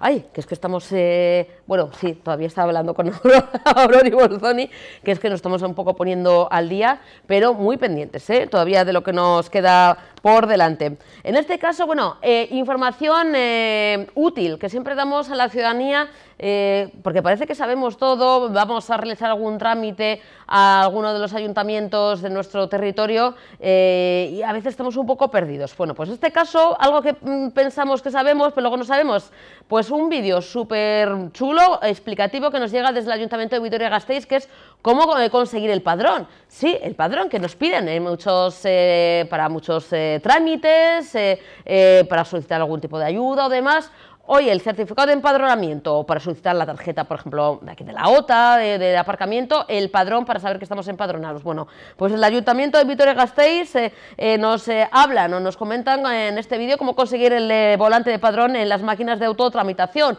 Speaker 1: Ay, que es que estamos eh, bueno, sí, todavía estaba hablando con Aurora y Bolzoni, que es que nos estamos un poco poniendo al día, pero muy pendientes, ¿eh? todavía de lo que nos queda por delante. En este caso, bueno, eh, información eh, útil que siempre damos a la ciudadanía, porque parece que sabemos todo, vamos a realizar algún trámite a alguno de los ayuntamientos de nuestro territorio y a veces estamos un poco perdidos. Bueno, pues en este caso, algo que mm, pensamos que sabemos, pero luego no sabemos, pues un vídeo súper chulo explicativo que nos llega desde el Ayuntamiento de Vitoria-Gasteiz, que es cómo eh, conseguir el padrón. Sí, el padrón que nos piden eh, muchos, eh, para muchos trámites, para solicitar algún tipo de ayuda o demás oye, el certificado de empadronamiento para solicitar la tarjeta, por ejemplo, de, de la OTA, de, aparcamiento, el padrón para saber que estamos empadronados. Bueno, pues el Ayuntamiento de Vitoria-Gasteiz eh, eh, nos eh, hablan o nos comentan en este vídeo cómo conseguir el volante de padrón en las máquinas de autotramitación.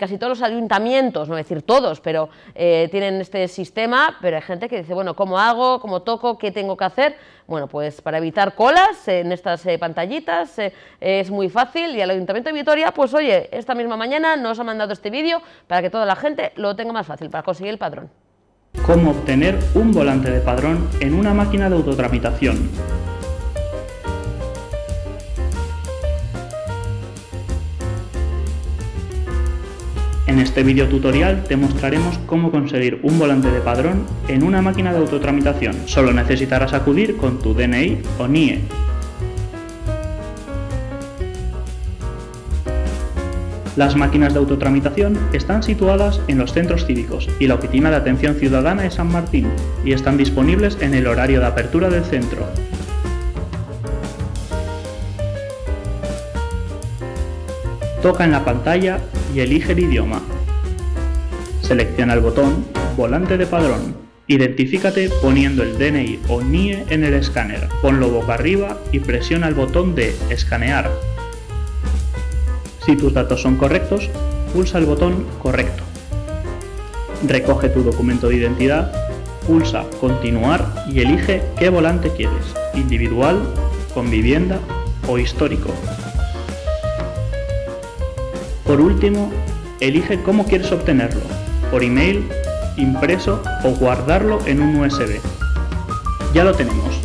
Speaker 1: casi todos los ayuntamientos, no decir todos, pero tienen este sistema, pero hay gente que dice, bueno, ¿cómo hago? ¿Cómo toco? ¿Qué tengo que hacer? Bueno, pues para evitar colas en estas pantallitas es muy fácil y al Ayuntamiento de Vitoria, pues oye, esta misma mañana nos ha mandado este vídeo para que toda la gente lo tenga más fácil para conseguir el padrón.
Speaker 6: ¿Cómo obtener un volante de padrón en una máquina de autotramitación? En este vídeo tutorial te mostraremos cómo conseguir un volante de padrón en una máquina de autotramitación. Solo necesitarás acudir con tu DNI o NIE Las máquinas de autotramitación están situadas en los centros cívicos y la Oficina de Atención Ciudadana de San Martín y están disponibles en el horario de apertura del centro. Toca en la pantalla y elige el idioma. Selecciona el botón Volante de padrón Identifícate poniendo el DNI o NIE en el escáner, ponlo boca arriba y presiona el botón de escanear si tus datos son correctos, pulsa el botón Correcto. Recoge tu documento de identidad, pulsa Continuar y elige qué volante quieres, individual, con vivienda o histórico. Por último, elige cómo quieres obtenerlo, por email, impreso o guardarlo en un USB. Ya lo tenemos.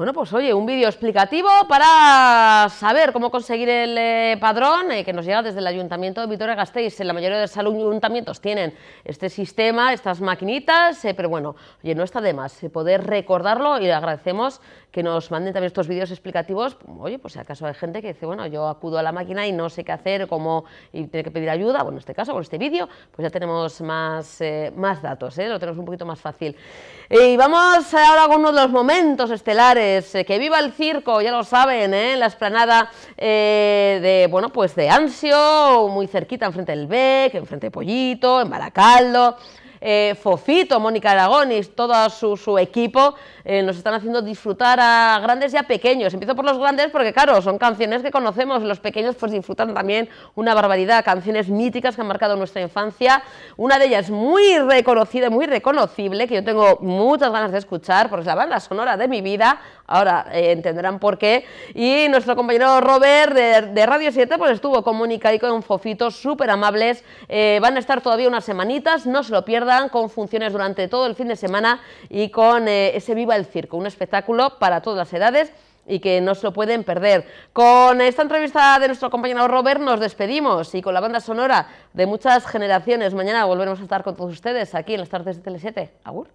Speaker 1: Bueno, pues oye, un vídeo explicativo para saber cómo conseguir el eh, padrón eh, que nos llega desde el Ayuntamiento de Vitoria-Gasteiz. La mayoría de los ayuntamientos tienen este sistema, estas maquinitas, eh, pero bueno, oye, no está de más poder recordarlo y le agradecemos que nos manden también estos vídeos explicativos. Oye, pues si acaso hay gente que dice, bueno, yo acudo a la máquina y no sé qué hacer, cómo, y tiene que pedir ayuda, bueno, en este caso, con este vídeo, pues ya tenemos más, más datos, lo tenemos un poquito más fácil. Y vamos ahora con uno de los momentos estelares, eh, que viva el circo, ya lo saben, ¿eh? la esplanada eh, de, bueno, pues de Ansio, muy cerquita, enfrente del Bec, enfrente de Pollito, en Baracaldo, eh, Fofito, Mónica Aragonis, todo su, equipo, eh, nos están haciendo disfrutar a grandes y a pequeños. Empiezo por los grandes porque, claro, son canciones que conocemos, los pequeños pues disfrutan también una barbaridad, canciones míticas que han marcado nuestra infancia. Una de ellas muy reconocida, muy reconocible, que yo tengo muchas ganas de escuchar porque es la banda sonora de mi vida, ahora eh, entenderán por qué. Y nuestro compañero Robert de, Radio 7 pues estuvo con Mónica y con Fofito, súper amables, eh, van a estar todavía unas semanitas, no se lo pierdan con funciones durante todo el fin de semana y con eh, ese Viva el Circo, un espectáculo para todas las edades y que no se lo pueden perder. Con esta entrevista de nuestro compañero Robert nos despedimos y con la banda sonora de muchas generaciones. Mañana volveremos a estar con todos ustedes aquí en las tardes de Tele7. Agur.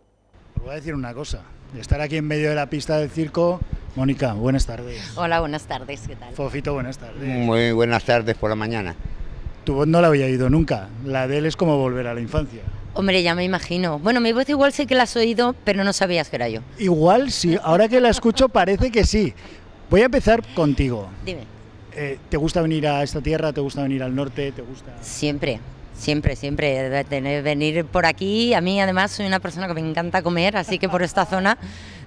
Speaker 12: voy a decir una cosa, estar aquí en medio de la pista del circo, Mónica, buenas tardes.
Speaker 7: Hola, buenas tardes, ¿qué tal? Fofito,
Speaker 12: buenas tardes.
Speaker 8: Muy buenas
Speaker 12: tardes por la mañana. Tu voz no la había oído nunca, la de él es como volver a la infancia.
Speaker 7: Hombre, ya me imagino. Bueno, mi voz igual sé que la has oído, pero no sabías que era yo.
Speaker 12: Igual sí, ahora que la escucho parece que sí. Voy a empezar contigo.
Speaker 7: Dime. Eh,
Speaker 12: ¿Te gusta venir a esta tierra? ¿Te gusta venir al norte? ¿Te gusta?
Speaker 7: Siempre, siempre, siempre. Tener, venir por aquí. A mí, además, soy una persona que me encanta comer, así que por esta zona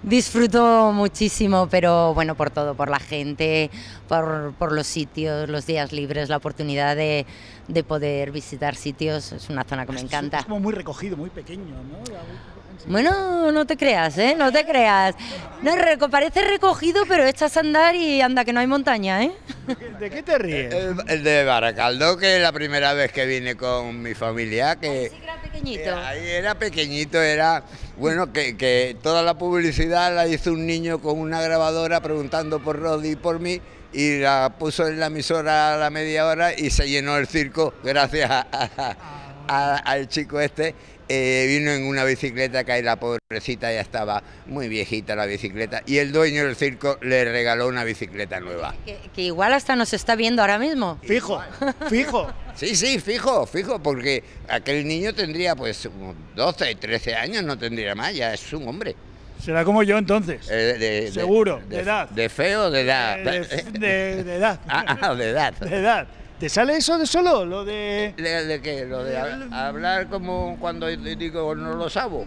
Speaker 7: disfruto muchísimo, pero bueno, por todo, por la gente, por, por los sitios, los días libres, la oportunidad de, de, poder visitar sitios, es una zona que me encanta. Es como muy
Speaker 12: recogido, muy pequeño, ¿no?
Speaker 7: Bueno, no te creas, ¿eh? No te creas. No, parece recogido, pero echas a andar y anda que no hay montaña, ¿eh? ¿De qué te ríes?
Speaker 8: El, de Baracaldo, que es la primera vez que vine con mi familia, que... era
Speaker 7: pequeñito. Eh, ahí
Speaker 8: era pequeñito, era... Bueno, que, toda la publicidad la hizo un niño con una grabadora preguntando por Roddy y por mí y la puso en la emisora a la media hora y se llenó el circo gracias al chico este eh, vino en una bicicleta que la pobrecita ya estaba muy viejita la bicicleta y el dueño del circo le regaló una bicicleta nueva.
Speaker 7: Que, igual hasta nos está viendo ahora mismo. Fijo, fijo.
Speaker 8: Sí, sí, fijo, fijo, porque aquel niño tendría pues 12, 13 años, no tendría más, ya es un hombre.
Speaker 12: Será como yo entonces.
Speaker 8: Eh, Seguro, de, edad. De feo, de edad. Eh, de, edad. Ah, ah, de edad. De edad. ¿Te sale eso de solo? Lo de... qué? Lo de, hablar como cuando digo no lo sabo.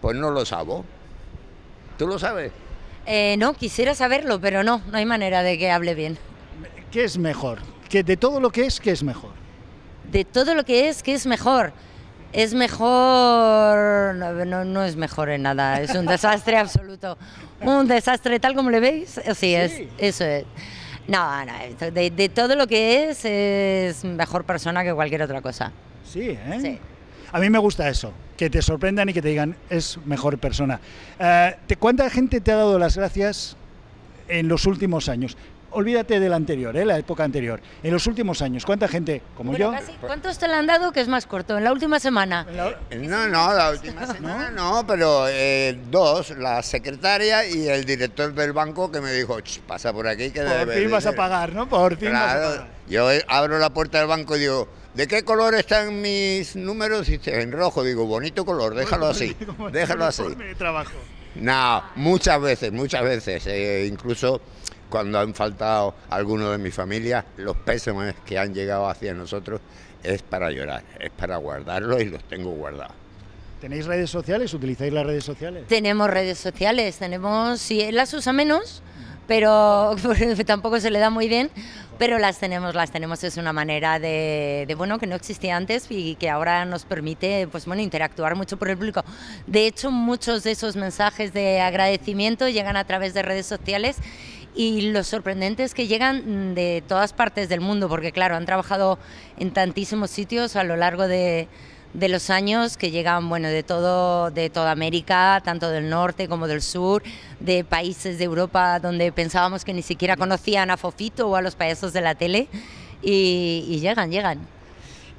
Speaker 8: Pues no lo sabo. ¿Tú lo sabes?
Speaker 7: Eh, no, quisiera saberlo, pero no, no hay manera de que hable bien. ¿Qué es mejor? Que de todo lo que es, ¿qué es mejor? De todo lo que es, ¿qué es mejor? Es mejor, no, es mejor en nada, es un desastre absoluto. Un desastre tal como le veis, así sí. es, eso es. No, no, de, todo lo que es, es mejor persona que cualquier otra cosa. Sí, ¿eh? Sí.
Speaker 12: A mí me gusta eso, que te sorprendan y que te digan, es mejor persona. Eh, ¿Cuánta gente te ha dado las gracias en los últimos años? olvídate del anterior, ¿eh? la época anterior. En los últimos años, ¿cuánta gente como
Speaker 7: yo? ¿Cuántos te la han dado que es más corto? ¿En la última semana?
Speaker 12: Eh,
Speaker 8: no, no, la última semana no, no pero eh, dos, la secretaria y el director del banco que me dijo, pasa por aquí que Por fin vas a
Speaker 12: pagar, ¿no? Por fin
Speaker 8: Yo eh, abro la puerta del banco y digo, ¿De qué color están mis números? y En rojo, digo, bonito color, déjalo así, déjalo así. No, muchas veces, muchas veces, incluso cuando han faltado algunos de mi familia, los pésimos que han llegado hacia nosotros es para llorar, es para guardarlos y los tengo guardados.
Speaker 12: ¿Tenéis redes sociales? ¿Utilizáis las redes sociales?
Speaker 7: Tenemos redes sociales, tenemos, sí, las usa menos, pero tampoco se le da muy bien, pero las tenemos, las tenemos, es una manera de, de, bueno, que no existía antes y que ahora nos permite, pues bueno, interactuar mucho por el público. De hecho, muchos de esos mensajes de agradecimiento llegan a través de redes sociales y lo sorprendente es que llegan mm, de todas partes del mundo, porque claro, han trabajado en tantísimos sitios a lo largo de, los años que llegan bueno de todo de toda América tanto del norte como del sur de países de Europa donde pensábamos que ni siquiera conocían a Fofito o a los payasos de la tele y llegan llegan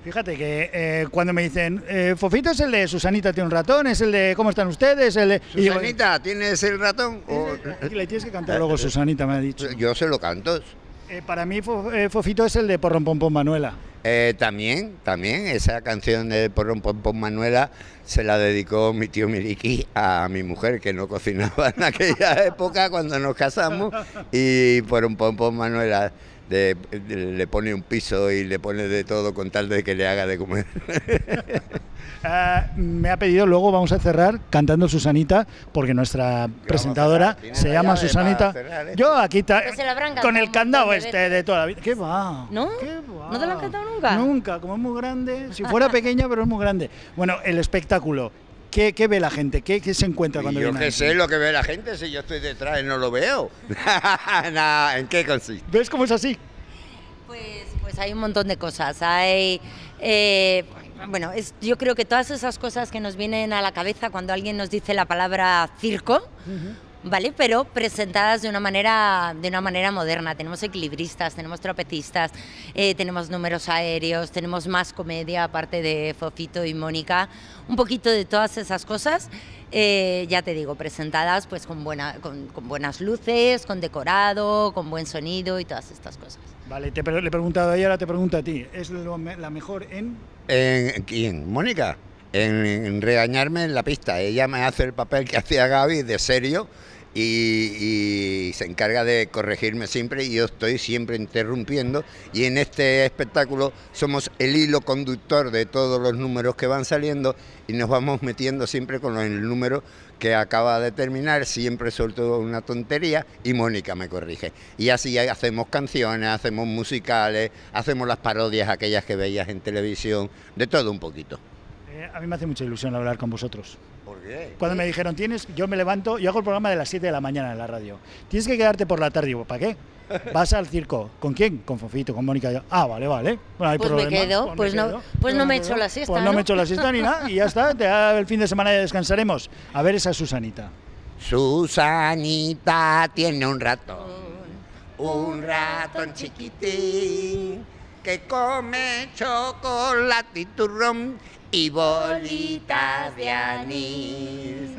Speaker 12: Fíjate que eh, cuando me dicen, eh, Fofito es el de Susanita tiene un ratón, es el de ¿Cómo están ustedes? El Susanita,
Speaker 8: ¿tienes el ratón? Eh,
Speaker 12: le tienes que cantar luego,
Speaker 8: Susanita me ha dicho. Yo se lo canto.
Speaker 12: para mí, Fofito es el de Porrón Pompón Manuela.
Speaker 8: también, también. Esa canción de Porrón Pompón Manuela se la dedicó mi tío Miriki a mi mujer, que no cocinaba en aquella época cuando nos casamos. Y Porrón Pompón Manuela le pone un piso y le pone de todo con tal de que le haga de comer.
Speaker 12: Ah, me ha pedido, luego vamos a cerrar cantando Susanita, porque nuestra presentadora se llama Susanita. Yo aquí con el candado este de toda la vida. ¿Qué va? ¿No? te lo has cantado nunca? Nunca, como es muy grande. Si fuera pequeña, pero es muy grande. Bueno, el espectáculo ¿Qué, ve la gente? ¿Qué, se encuentra cuando yo viene? Yo sé
Speaker 8: lo que ve la gente, si yo estoy detrás y no lo veo. ¿En qué consiste?
Speaker 12: ¿Ves cómo es así?
Speaker 7: Pues, pues hay un montón de cosas. Hay. Eh, bueno, yo creo que todas esas cosas que nos vienen a la cabeza cuando alguien nos dice la palabra circo, ¿vale? Pero presentadas de una manera, de una manera moderna. Tenemos equilibristas, tenemos trapecistas, eh, tenemos números aéreos, tenemos más comedia, aparte de Fofito y Mónica, un poquito de todas esas cosas. Eh, ya te digo, presentadas pues con, buena, con, con, buenas luces, con decorado, con buen sonido y todas estas cosas.
Speaker 12: Vale, te, le he preguntado a ahora te pregunto a ti. ¿Es la mejor en...?
Speaker 8: ¿En quién? ¿Mónica? En, en regañarme en la pista. Ella me hace el papel que hacía Gaby de serio y, se encarga de corregirme siempre y yo estoy siempre interrumpiendo y en este espectáculo somos el hilo conductor de todos los números que van saliendo y nos vamos metiendo siempre con el número que acaba de terminar, siempre suelto una tontería y Mónica me corrige. Y así hacemos canciones, hacemos musicales, hacemos las parodias aquellas que veías en televisión, de todo un poquito.
Speaker 12: Eh, a mí me hace mucha ilusión hablar con vosotros. Cuando me dijeron, tienes, yo me levanto, yo hago el programa de las 7 de la mañana en la radio. Tienes que quedarte por la tarde. Digo, ¿para qué? Vas al circo. ¿Con quién? Con Fofito, con Mónica. Ah, vale, vale. Bueno, hay pues, me pues pues quedo, pues, no, pues me he la siesta. Pues no, me echo la siesta ni nada. Y ya está, el fin de semana ya descansaremos. A ver esa Susanita. Susanita tiene un ratón.
Speaker 8: Un ratón chiquitín que come chocolate y turrón y bolitas de anís.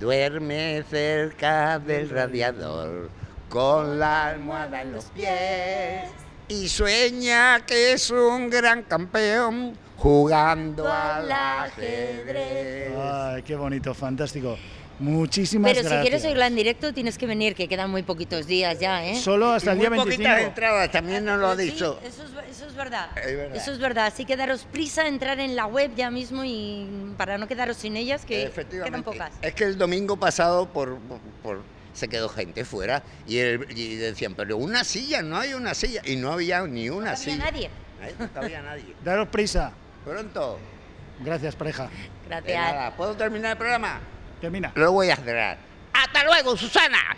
Speaker 8: Duerme cerca del radiador con la almohada en los pies y sueña que es un gran campeón
Speaker 12: jugando al ajedrez. Ay, qué bonito, fantástico. Muchísimas Pero gracias. Pero si quieres
Speaker 7: oírla en directo tienes que venir, que quedan muy poquitos días ya, ¿eh? Solo hasta el día muy poquitas
Speaker 8: entradas, también nos lo ha dicho.
Speaker 7: eso, es, eso, es verdad. Eso es verdad. Así que daros prisa, a entrar en la web ya mismo y para no quedaros sin ellas, que quedan pocas.
Speaker 8: Es que el domingo pasado por, por se quedó gente fuera y, decían, pero una silla, no hay una silla. Y no había ni una silla. Nadie. ¿Eh? No, había nadie.
Speaker 12: Daros prisa. Pronto. Gracias, pareja.
Speaker 8: Gracias. nada, ¿Puedo terminar el programa?
Speaker 12: Lo voy a cerrar.
Speaker 8: Hasta luego, Susana.